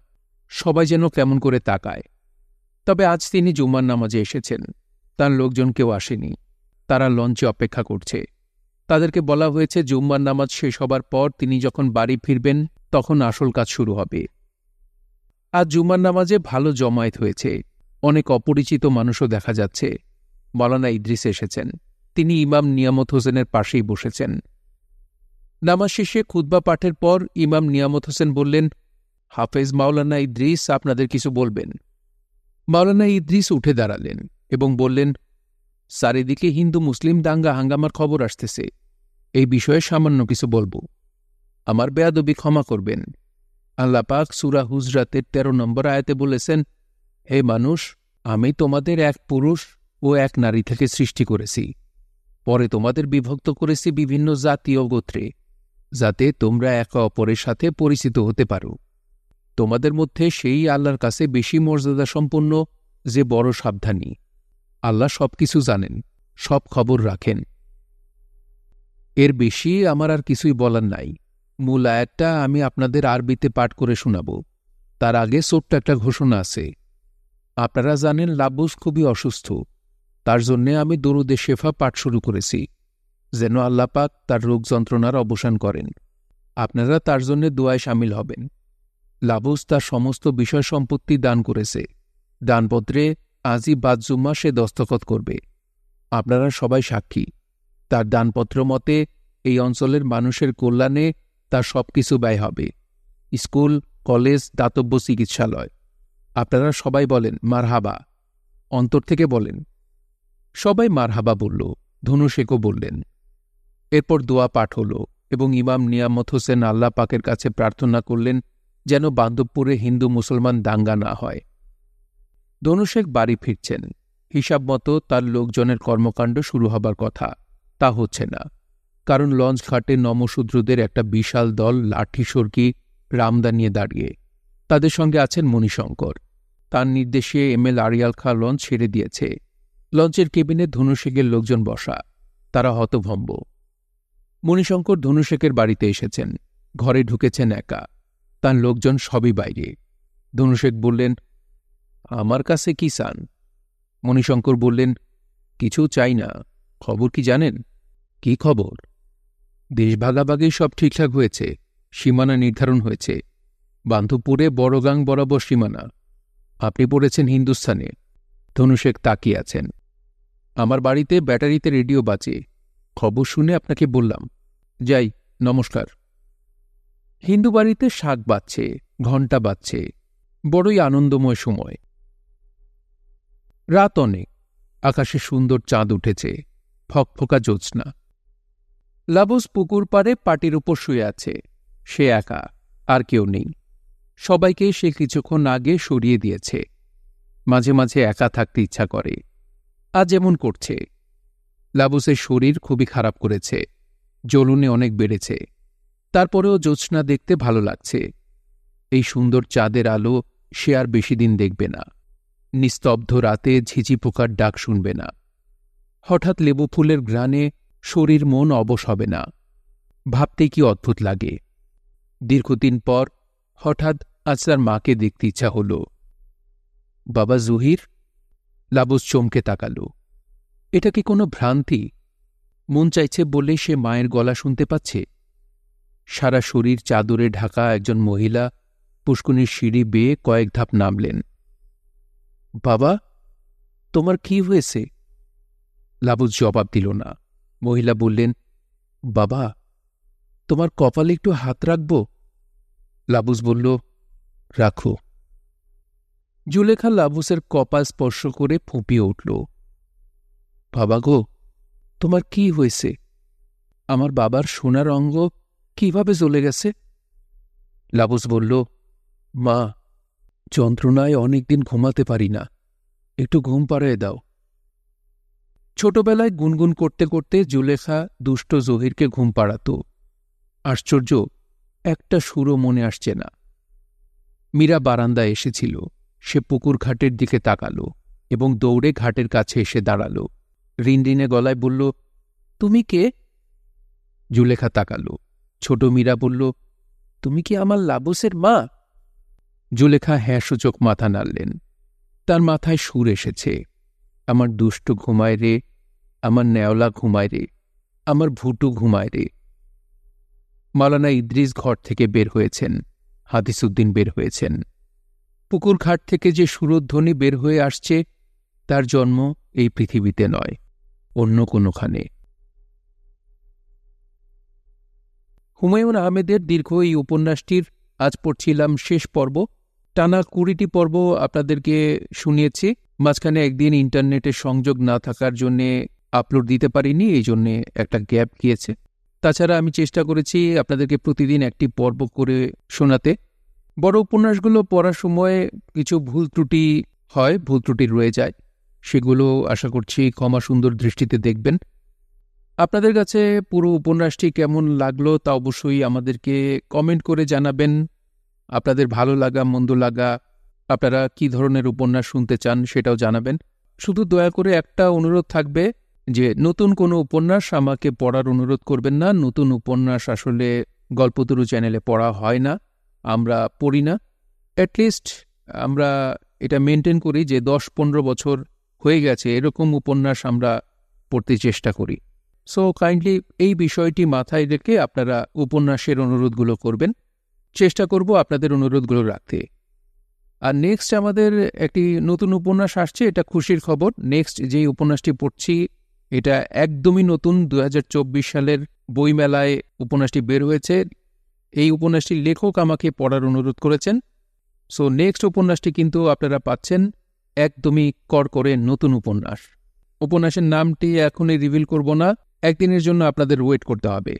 সবাই যেন কেমন করে তাকায় তবে আজ তিনি জুম্মার নামাজে এসেছেন তার লোকজন কেউ আসেনি তারা লঞ্চে অপেক্ষা করছে তাদেরকে বলা হয়েছে জুম্মার নামাজ শেষ হবার পর তিনি যখন বাড়ি ফিরবেন তখন আসল কাজ শুরু হবে আজ জুমার নামাজে ভালো জমায়েত হয়েছে অনেক অপরিচিত মানুষও দেখা যাচ্ছে মলানা ইদ্রিস এসেছেন তিনি ইমাম নিয়ামত হোসেনের পাশেই বসেছেন নামাজ শেষে খুদ্া পাঠের পর ইমাম নিয়ামত হোসেন বললেন হাফেজ মাওলানা ইদ্রিস আপনাদের কিছু বলবেন মাওলানা ইদ্রিস উঠে দাঁড়ালেন এবং বললেন চারিদিকে হিন্দু মুসলিম দাঙ্গা হাঙ্গামার খবর আসতেছে এই বিষয়ে সামান্য কিছু বলবো আমার বেয়াদবি ক্ষমা করবেন আল্লাপাক সুরা হুজরাতের তেরো নম্বর আয়াতে বলেছেন হে মানুষ আমি তোমাদের এক পুরুষ ও এক নারী থেকে সৃষ্টি করেছি পরে তোমাদের বিভক্ত করেছি বিভিন্ন জাতীয় গোত্রে যাতে তোমরা একে অপরের সাথে পরিচিত হতে পারো তোমাদের মধ্যে সেই আল্লাহর কাছে বেশি মর্যাদা সম্পন্ন যে বড় সাবধানী আল্লাহ সব কিছু জানেন সব খবর রাখেন এর বেশি আমার আর কিছুই বলার নাই মূল আয়াতটা আমি আপনাদের আরবিতে পাঠ করে শোনাব তার আগে ছোট্ট একটা ঘোষণা আছে আপনারা জানেন লাবুস খুবই অসুস্থ তার জন্যে আমি দরুদে শেফা পাঠ শুরু করেছি যেন আল্লাপাক তার রোগ যন্ত্রণার অবসান করেন আপনারা তার জন্য দোয়ায় সামিল হবেন লাবুস তার সমস্ত বিষয় সম্পত্তি দান করেছে দানপত্রে আজই বাদজুম্মা সে দস্তখত করবে আপনারা সবাই সাক্ষী তার দানপত্র মতে এই অঞ্চলের মানুষের কল্যাণে তার সব কিছু ব্যয় হবে স্কুল কলেজ দাতব্য চিকিৎসালয় আপনারা সবাই বলেন মারহাবা অন্তর থেকে বলেন সবাই মারহাবা বলল ধনুশেখও বললেন এরপর দোয়া পাঠ হল এবং ইমাম নিয়ামত হোসেন আল্লাহ পাকের কাছে প্রার্থনা করলেন যেন বান্দবপুরে হিন্দু মুসলমান দাঙ্গা না হয় ধনুশেখ বাড়ি ফিরছেন হিসাব মতো তার লোকজনের কর্মকাণ্ড শুরু হবার কথা তা হচ্ছে না কারণ লঞ্চ ঘাটে নমশূদ্রদের একটা বিশাল দল লাঠি সর্কি রামদা নিয়ে দাঁড়িয়ে তাদের সঙ্গে আছেন মণিশঙ্কর তার নির্দেশে M L Arial Khan launch ছেড়ে দিয়েছে লঞ্চের কেবিনে ধনুশেখের লোকজন বসা তারা হতভম্ব মণিশঙ্কর ধনুশেখের বাড়িতে এসেছেন ঘরে ঢুকেছেন একা তার লোকজন সবই বাইরে ধনুশেখ বললেন আমার কাছে কি চান মণিশঙ্কর বললেন কিছু চাই না খবর কি জানেন কি খবর দেশ ভাগাভাগি সব ঠিকঠাক হয়েছে সীমানা নির্ধারণ হয়েছে বান্ধবপুরে বড়গাং বরাবর সীমানা আপনি পড়েছেন হিন্দুস্থানে ধনুষেক তাকিয়ে আছেন আমার বাড়িতে ব্যাটারিতে রেডিও বাজে খবর শুনে আপনাকে বললাম যাই নমস্কার হিন্দু বাড়িতে শাক বাজছে ঘণ্টা বাজছে বড়ই আনন্দময় সময় রাত অনেক আকাশে সুন্দর চাঁদ উঠেছে ফকফোকা জ্যোৎস্না লাবুস পুকুর পাড়ে পাটির উপর শুয়ে আছে সে একা আর কেউ নেই সবাইকে সে কিছুক্ষণ আগে সরিয়ে দিয়েছে মাঝে মাঝে একা থাকতে ইচ্ছা করে আজ এমন করছে লাবুসের শরীর খুবই খারাপ করেছে জলুনে অনেক বেড়েছে তারপরেও জ্যোৎস্না দেখতে ভালো লাগছে এই সুন্দর চাঁদের আলো সে আর বেশি দিন দেখবে না নিস্তব্ধ রাতে ঝিঝি পোকার ডাক শুনবে না হঠাৎ লেবু ফুলের গ্রানে শরীর মন অবশ হবে না ভাবতে কি অদ্ভুত লাগে দীর্ঘদিন পর হঠাৎ আজ তার মাকে দেখতে ইচ্ছা হল বাবা জুহির লাবুস চমকে তাকাল এটা কি কোনো ভ্রান্তি মন চাইছে বলে সে মায়ের গলা শুনতে পাচ্ছে সারা শরীর চাদরে ঢাকা একজন মহিলা পুষ্কুনির সিঁড়ি বেয়ে কয়েক ধাপ নামলেন বাবা তোমার কি হয়েছে লাবুস জবাব দিল না মহিলা বললেন বাবা তোমার কপালে একটু হাত রাখব লাবুস বলল রাখো জুলেখা লাবুসের কপাল স্পর্শ করে ফুঁপিয়ে উঠল বাবা গো তোমার কি হয়েছে আমার বাবার সোনার অঙ্গ কিভাবে জ্বলে গেছে লাবুস বলল মা যন্ত্রণায় অনেকদিন ঘুমাতে পারি না একটু ঘুম পাড়ায় দাও ছোটবেলায় গুনগুন করতে করতে জুলেখা দুষ্ট জহিরকে ঘুম পাড়াত আশ্চর্য একটা সুরও মনে আসছে না মীরা বারান্দায় এসেছিল সে পুকুর ঘাটের দিকে তাকালো এবং দৌড়ে ঘাটের কাছে এসে দাঁড়াল রিনরিনে গলায় বলল তুমি কে জুলেখা তাকালো ছোট মীরা বলল তুমি কি আমার লাবোসের মা জুলেখা হ্যাঁ সূচক মাথা নাড়লেন তার মাথায় সুর এসেছে আমার দুষ্ট ঘুমায় রে আমার নেওলা ঘুমায় রে আমার ভুটু ঘুমায় রে মালানা ইদ্রিস ঘর থেকে বের হয়েছেন হাদিসুদ্দিন বের হয়েছেন পুকুর ঘাট থেকে যে সুরধ্বনি বের হয়ে আসছে তার জন্ম এই পৃথিবীতে নয় অন্য কোনোখানে হুমায়ুন আহমেদের দীর্ঘ এই উপন্যাসটির আজ পড়ছিলাম শেষ পর্ব টানা কুড়িটি পর্ব আপনাদেরকে শুনিয়েছি মাঝখানে একদিন ইন্টারনেটে সংযোগ না থাকার জন্যে আপলোড দিতে পারিনি এই জন্যে একটা গ্যাপ গিয়েছে তাছাড়া আমি চেষ্টা করেছি আপনাদেরকে প্রতিদিন একটি পর্ব করে শোনাতে বড় উপন্যাসগুলো পড়ার সময় কিছু ভুল ত্রুটি হয় ভুল ত্রুটি রয়ে যায় সেগুলো আশা করছি ক্ষমা সুন্দর দৃষ্টিতে দেখবেন আপনাদের কাছে পুরো উপন্যাসটি কেমন লাগলো তা অবশ্যই আমাদেরকে কমেন্ট করে জানাবেন আপনাদের ভালো লাগা মন্দ লাগা আপনারা কি ধরনের উপন্যাস শুনতে চান সেটাও জানাবেন শুধু দয়া করে একটা অনুরোধ থাকবে যে নতুন কোনো উপন্যাস আমাকে পড়ার অনুরোধ করবেন না নতুন উপন্যাস আসলে গল্পতরু চ্যানেলে পড়া হয় না আমরা পড়ি না অ্যাটলিস্ট আমরা এটা মেনটেন করি যে দশ পনেরো বছর হয়ে গেছে এরকম উপন্যাস আমরা পড়তে চেষ্টা করি সো কাইন্ডলি এই বিষয়টি মাথায় রেখে আপনারা উপন্যাসের অনুরোধগুলো করবেন চেষ্টা করব আপনাদের অনুরোধগুলো রাখতে আর নেক্সট আমাদের একটি নতুন উপন্যাস আসছে এটা খুশির খবর নেক্সট যেই উপন্যাসটি পড়ছি এটা একদমই নতুন দু সালের বইমেলায় উপন্যাসটি বের হয়েছে এই উপন্যাসটি লেখক আমাকে পড়ার অনুরোধ করেছেন সো নেক্সট উপন্যাসটি কিন্তু আপনারা পাচ্ছেন একদমই কর করে নতুন উপন্যাস উপন্যাসের নামটি এখনই রিভিল করব না একদিনের জন্য আপনাদের ওয়েট করতে হবে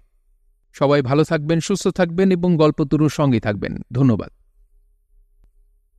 সবাই ভালো থাকবেন সুস্থ থাকবেন এবং গল্পতরুর সঙ্গে থাকবেন ধন্যবাদ